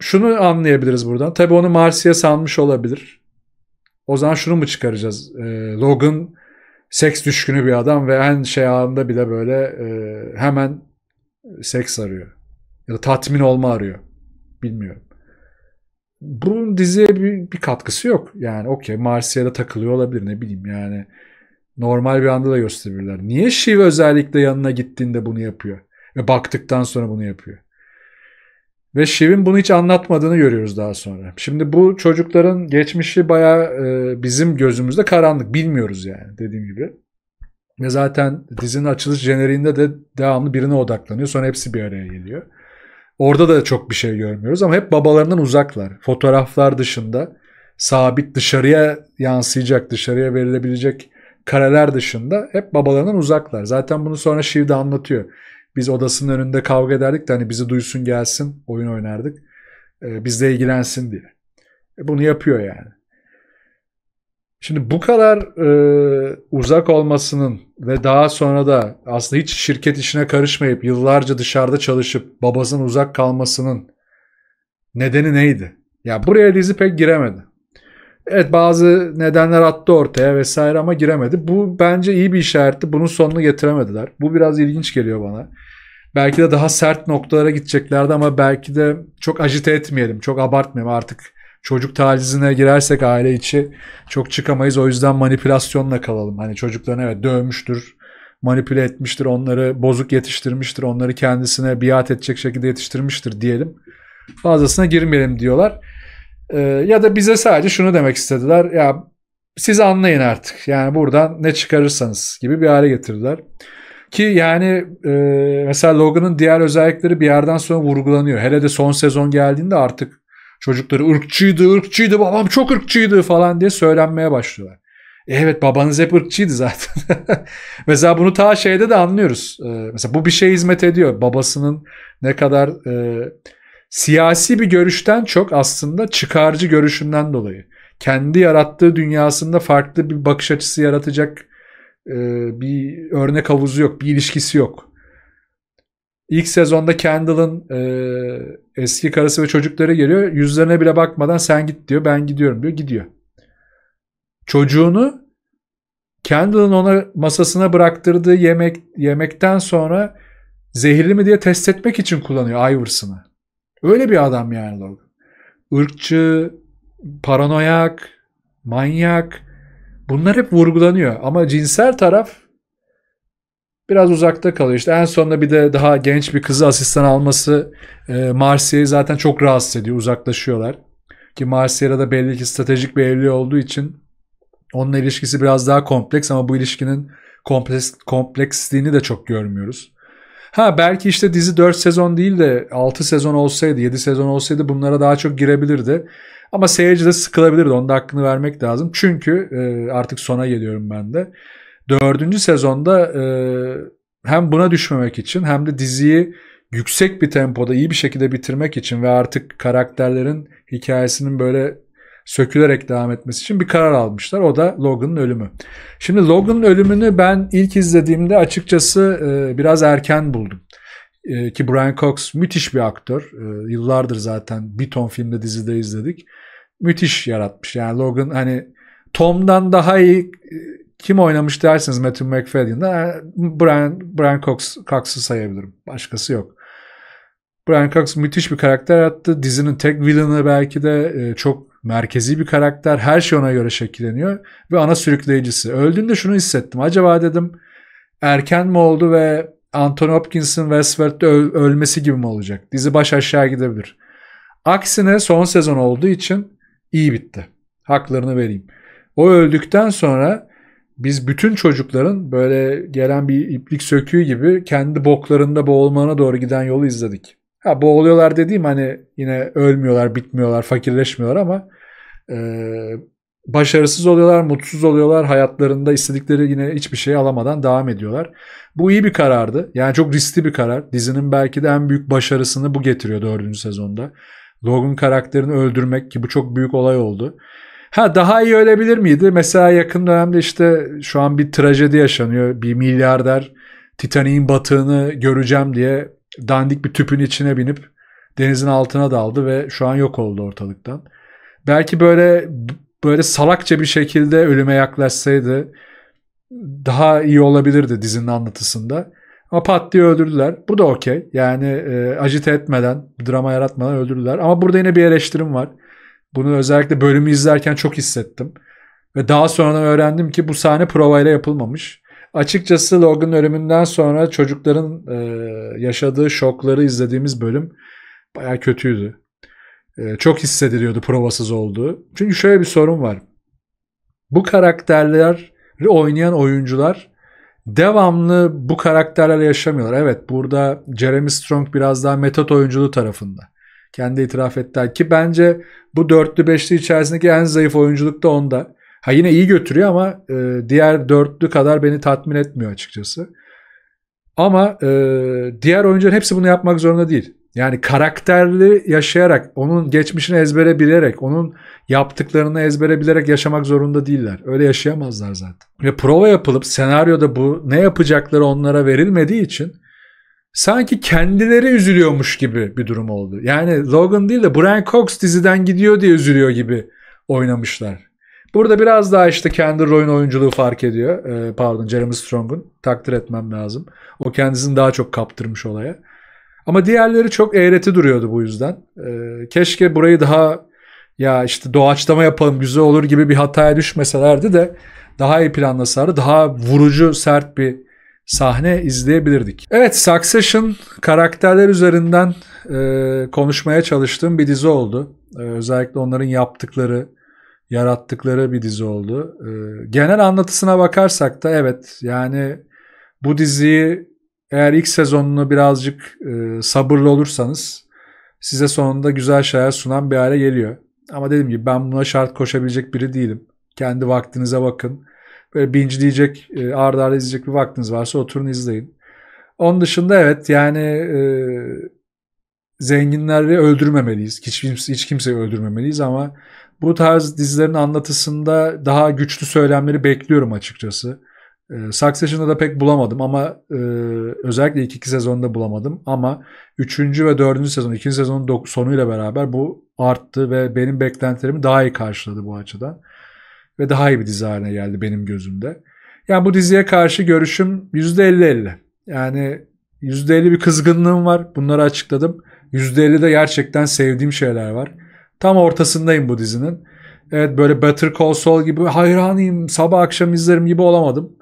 şunu anlayabiliriz buradan. Tabii onu Marsy'ye salmış olabilir. O zaman şunu mu çıkaracağız? E, Logan seks düşkünü bir adam ve en şey anında bile böyle e, hemen seks arıyor. Ya da tatmin olma arıyor. Bilmiyorum. Bunun diziye bir, bir katkısı yok. Yani okey Marsya'da takılıyor olabilir ne bileyim yani. Normal bir anda da gösterirler. Niye Shiv özellikle yanına gittiğinde bunu yapıyor? Ve baktıktan sonra bunu yapıyor. Ve Shiv'in bunu hiç anlatmadığını görüyoruz daha sonra. Şimdi bu çocukların geçmişi baya e, bizim gözümüzde karanlık. Bilmiyoruz yani dediğim gibi. Ve zaten dizinin açılış jeneriğinde de devamlı birine odaklanıyor. Sonra hepsi bir araya geliyor. Orada da çok bir şey görmüyoruz ama hep babalarından uzaklar. Fotoğraflar dışında sabit dışarıya yansıyacak, dışarıya verilebilecek kareler dışında hep babalarından uzaklar. Zaten bunu sonra Shiv de anlatıyor. Biz odasının önünde kavga ederdik de hani bizi duysun gelsin oyun oynardık. E, bizle ilgilensin diye. E, bunu yapıyor yani. Şimdi bu kadar e, uzak olmasının ve daha sonra da aslında hiç şirket işine karışmayıp yıllarca dışarıda çalışıp babasının uzak kalmasının nedeni neydi? Ya buraya dizi pek giremedi. Evet bazı nedenler attı ortaya vesaire ama giremedi. Bu bence iyi bir işaretti. Bunun sonunu getiremediler. Bu biraz ilginç geliyor bana. Belki de daha sert noktalara gideceklerdi ama belki de çok ajite etmeyelim. Çok abartmayalım artık. Çocuk tacizine girersek aile içi çok çıkamayız. O yüzden manipülasyonla kalalım. Hani çocuklarını evet dövmüştür, manipüle etmiştir, onları bozuk yetiştirmiştir, onları kendisine biat edecek şekilde yetiştirmiştir diyelim. Fazlasına girmeyelim diyorlar. Ee, ya da bize sadece şunu demek istediler. Ya siz anlayın artık. Yani buradan ne çıkarırsanız gibi bir hale getirdiler. Ki yani e, mesela Logan'ın diğer özellikleri bir yerden sonra vurgulanıyor. Hele de son sezon geldiğinde artık çocukları ırkçıydı, ırkçıydı, babam çok ırkçıydı falan diye söylenmeye başlıyorlar. E, evet babanız hep ırkçıydı zaten. mesela bunu ta şeyde de anlıyoruz. E, mesela bu bir şey hizmet ediyor. Babasının ne kadar... E, siyasi bir görüşten çok aslında çıkarcı görüşünden dolayı. Kendi yarattığı dünyasında farklı bir bakış açısı yaratacak e, bir örnek havuzu yok, bir ilişkisi yok. İlk sezonda Kendall'ın e, eski karısı ve çocukları geliyor. Yüzlerine bile bakmadan sen git diyor, ben gidiyorum diyor, gidiyor. Çocuğunu Kendall'ın ona masasına bıraktırdığı yemek yemekten sonra zehirli mi diye test etmek için kullanıyor Iverson'ı. Öyle bir adam yani Logan. Irkçı, paranoyak, manyak bunlar hep vurgulanıyor. Ama cinsel taraf biraz uzakta kalıyor. İşte en sonunda bir de daha genç bir kızı asistan alması e, Marsiye'yi zaten çok rahatsız ediyor. Uzaklaşıyorlar. Ki Marsiye'de de belli ki stratejik bir evliliği olduğu için onunla ilişkisi biraz daha kompleks ama bu ilişkinin kompleks, kompleksliğini de çok görmüyoruz. Ha belki işte dizi 4 sezon değil de 6 sezon olsaydı, 7 sezon olsaydı bunlara daha çok girebilirdi. Ama seyirci de sıkılabilirdi. onda hakkını vermek lazım. Çünkü e, artık sona geliyorum ben de. Dördüncü sezonda e, hem buna düşmemek için hem de diziyi yüksek bir tempoda iyi bir şekilde bitirmek için ve artık karakterlerin hikayesinin böyle sökülerek devam etmesi için bir karar almışlar. O da Logan'ın ölümü. Şimdi Logan'ın ölümünü ben ilk izlediğimde açıkçası e, biraz erken buldum. E, ki Brian Cox müthiş bir aktör. E, yıllardır zaten bir ton filmde dizide izledik. Müthiş yaratmış. Yani Logan hani Tom'dan daha iyi kim oynamış derseniz Matthew McFadden'da Brian, Brian Cox, Cox'ı sayabilirim. Başkası yok. Brian Cox müthiş bir karakter attı. Dizinin tek villain'ı belki de çok merkezi bir karakter. Her şey ona göre şekilleniyor ve ana sürükleyicisi. Öldüğünde şunu hissettim. Acaba dedim erken mi oldu ve Anthony Hopkins'in Westworld'de öl- ölmesi gibi mi olacak? Dizi baş aşağı gidebilir. Aksine son sezon olduğu için iyi bitti. Haklarını vereyim. O öldükten sonra biz bütün çocukların böyle gelen bir iplik söküğü gibi kendi boklarında boğulmana doğru giden yolu izledik. Ha boğuluyorlar dediğim hani yine ölmüyorlar, bitmiyorlar, fakirleşmiyorlar ama e, başarısız oluyorlar, mutsuz oluyorlar. Hayatlarında istedikleri yine hiçbir şey alamadan devam ediyorlar. Bu iyi bir karardı. Yani çok riskli bir karar. Dizinin belki de en büyük başarısını bu getiriyor dördüncü sezonda. Logan karakterini öldürmek ki bu çok büyük olay oldu. Ha daha iyi ölebilir miydi? Mesela yakın dönemde işte şu an bir trajedi yaşanıyor. Bir milyarder Titanic'in batığını göreceğim diye dandik bir tüpün içine binip denizin altına daldı ve şu an yok oldu ortalıktan. Belki böyle böyle salakça bir şekilde ölüme yaklaşsaydı daha iyi olabilirdi dizinin anlatısında. Ama pat diye öldürdüler. Bu da okey. Yani e, acite etmeden, drama yaratmadan öldürdüler. Ama burada yine bir eleştirim var. Bunu özellikle bölümü izlerken çok hissettim. Ve daha sonradan öğrendim ki bu sahne provayla yapılmamış. Açıkçası Logan ölümünden sonra çocukların e, yaşadığı şokları izlediğimiz bölüm baya kötüydü. E, çok hissediliyordu provasız olduğu. Çünkü şöyle bir sorun var. Bu karakterleri oynayan oyuncular devamlı bu karakterlerle yaşamıyorlar. Evet burada Jeremy Strong biraz daha metot oyunculuğu tarafında. Kendi itiraf etti ki bence bu dörtlü beşli içerisindeki en zayıf oyunculuk da onda. Ha yine iyi götürüyor ama e, diğer dörtlü kadar beni tatmin etmiyor açıkçası. Ama e, diğer oyuncuların hepsi bunu yapmak zorunda değil. Yani karakterli yaşayarak, onun geçmişini ezbere bilerek, onun yaptıklarını ezbere bilerek yaşamak zorunda değiller. Öyle yaşayamazlar zaten. Ve prova yapılıp senaryoda bu ne yapacakları onlara verilmediği için sanki kendileri üzülüyormuş gibi bir durum oldu. Yani Logan değil de Brian Cox diziden gidiyor diye üzülüyor gibi oynamışlar. Burada biraz daha işte kendi Roy'un oyunculuğu fark ediyor. Ee, pardon Jeremy Strong'un. Takdir etmem lazım. O kendisini daha çok kaptırmış olaya. Ama diğerleri çok eğreti duruyordu bu yüzden. Ee, keşke burayı daha ya işte doğaçlama yapalım güzel olur gibi bir hataya düşmeselerdi de daha iyi planlasalardı daha vurucu sert bir sahne izleyebilirdik. Evet Succession karakterler üzerinden e, konuşmaya çalıştığım bir dizi oldu. E, özellikle onların yaptıkları, yarattıkları bir dizi oldu. E, genel anlatısına bakarsak da evet yani bu diziyi eğer ilk sezonunu birazcık e, sabırlı olursanız size sonunda güzel şeyler sunan bir hale geliyor. Ama dedim ki ben buna şart koşabilecek biri değilim. Kendi vaktinize bakın. Böyle binci diyecek, e, arda arda izleyecek bir vaktiniz varsa oturun izleyin. Onun dışında evet yani e, zenginleri öldürmemeliyiz. Hiç, kimse hiç kimseyi öldürmemeliyiz ama bu tarz dizilerin anlatısında daha güçlü söylemleri bekliyorum açıkçası. E, ee, Succession'da da pek bulamadım ama e, özellikle ilk iki sezonda bulamadım ama üçüncü ve dördüncü sezon, ikinci sezonun sonuyla beraber bu arttı ve benim beklentilerimi daha iyi karşıladı bu açıdan. Ve daha iyi bir dizi haline geldi benim gözümde. Yani bu diziye karşı görüşüm %50-50. Yani %50 bir kızgınlığım var. Bunları açıkladım. %50 de gerçekten sevdiğim şeyler var. Tam ortasındayım bu dizinin. Evet böyle Better Call Saul gibi hayranıyım sabah akşam izlerim gibi olamadım.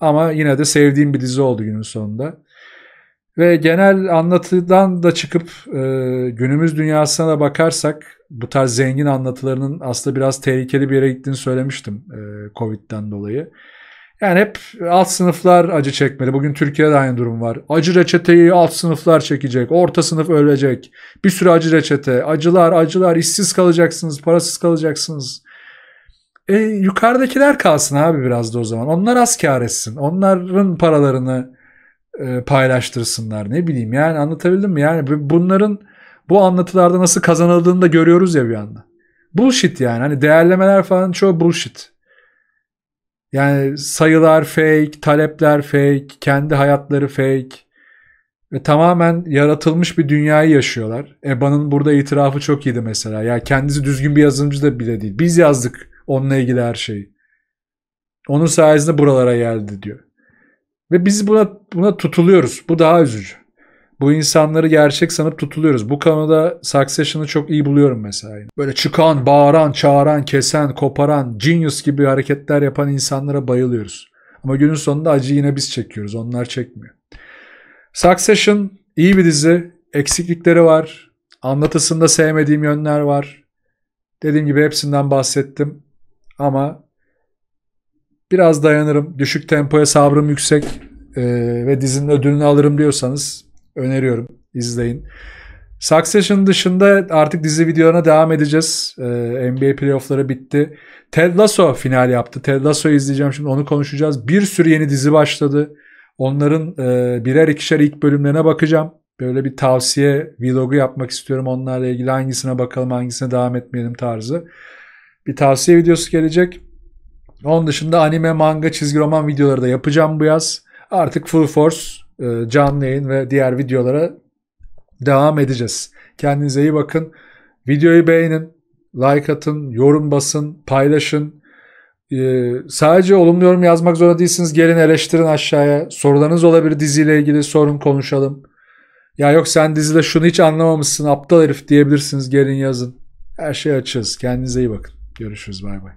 Ama yine de sevdiğim bir dizi oldu günün sonunda. Ve genel anlatıdan da çıkıp e, günümüz dünyasına da bakarsak bu tarz zengin anlatılarının aslında biraz tehlikeli bir yere gittiğini söylemiştim e, Covid'den dolayı. Yani hep alt sınıflar acı çekmeli. Bugün Türkiye'de aynı durum var. Acı reçeteyi alt sınıflar çekecek. Orta sınıf ölecek. Bir sürü acı reçete. Acılar, acılar. işsiz kalacaksınız, parasız kalacaksınız. E, yukarıdakiler kalsın abi biraz da o zaman. Onlar az kar etsin. Onların paralarını e, paylaştırsınlar. Ne bileyim yani anlatabildim mi? Yani bunların bu anlatılarda nasıl kazanıldığını da görüyoruz ya bir anda. Bullshit yani. Hani değerlemeler falan çoğu bullshit. Yani sayılar fake, talepler fake, kendi hayatları fake ve tamamen yaratılmış bir dünyayı yaşıyorlar. EBA'nın burada itirafı çok iyiydi mesela. Ya kendisi düzgün bir yazılımcı da bile değil. Biz yazdık onunla ilgili her şeyi. Onun sayesinde buralara geldi diyor. Ve biz buna buna tutuluyoruz. Bu daha üzücü bu insanları gerçek sanıp tutuluyoruz. Bu konuda Succession'ı çok iyi buluyorum mesela. Böyle çıkan, bağıran, çağıran, kesen, koparan, genius gibi hareketler yapan insanlara bayılıyoruz. Ama günün sonunda acı yine biz çekiyoruz. Onlar çekmiyor. Succession iyi bir dizi. Eksiklikleri var. Anlatısında sevmediğim yönler var. Dediğim gibi hepsinden bahsettim. Ama biraz dayanırım. Düşük tempoya sabrım yüksek. Ee, ve dizinin ödülünü alırım diyorsanız Öneriyorum. izleyin. Succession dışında artık dizi videolarına devam edeceğiz. Ee, NBA playoffları bitti. Ted Lasso final yaptı. Ted Lasso izleyeceğim şimdi onu konuşacağız. Bir sürü yeni dizi başladı. Onların e, birer ikişer ilk bölümlerine bakacağım. Böyle bir tavsiye vlogu yapmak istiyorum onlarla ilgili hangisine bakalım hangisine devam etmeyelim tarzı. Bir tavsiye videosu gelecek. Onun dışında anime, manga, çizgi roman videoları da yapacağım bu yaz. Artık full force e, canlı yayın ve diğer videolara devam edeceğiz. Kendinize iyi bakın. Videoyu beğenin, like atın, yorum basın, paylaşın. Ee, sadece olumlu yorum yazmak zorunda değilsiniz. Gelin eleştirin aşağıya. Sorularınız olabilir diziyle ilgili sorun konuşalım. Ya yok sen dizide şunu hiç anlamamışsın aptal herif diyebilirsiniz. Gelin yazın. Her şey açız. Kendinize iyi bakın. Görüşürüz. Bay bay.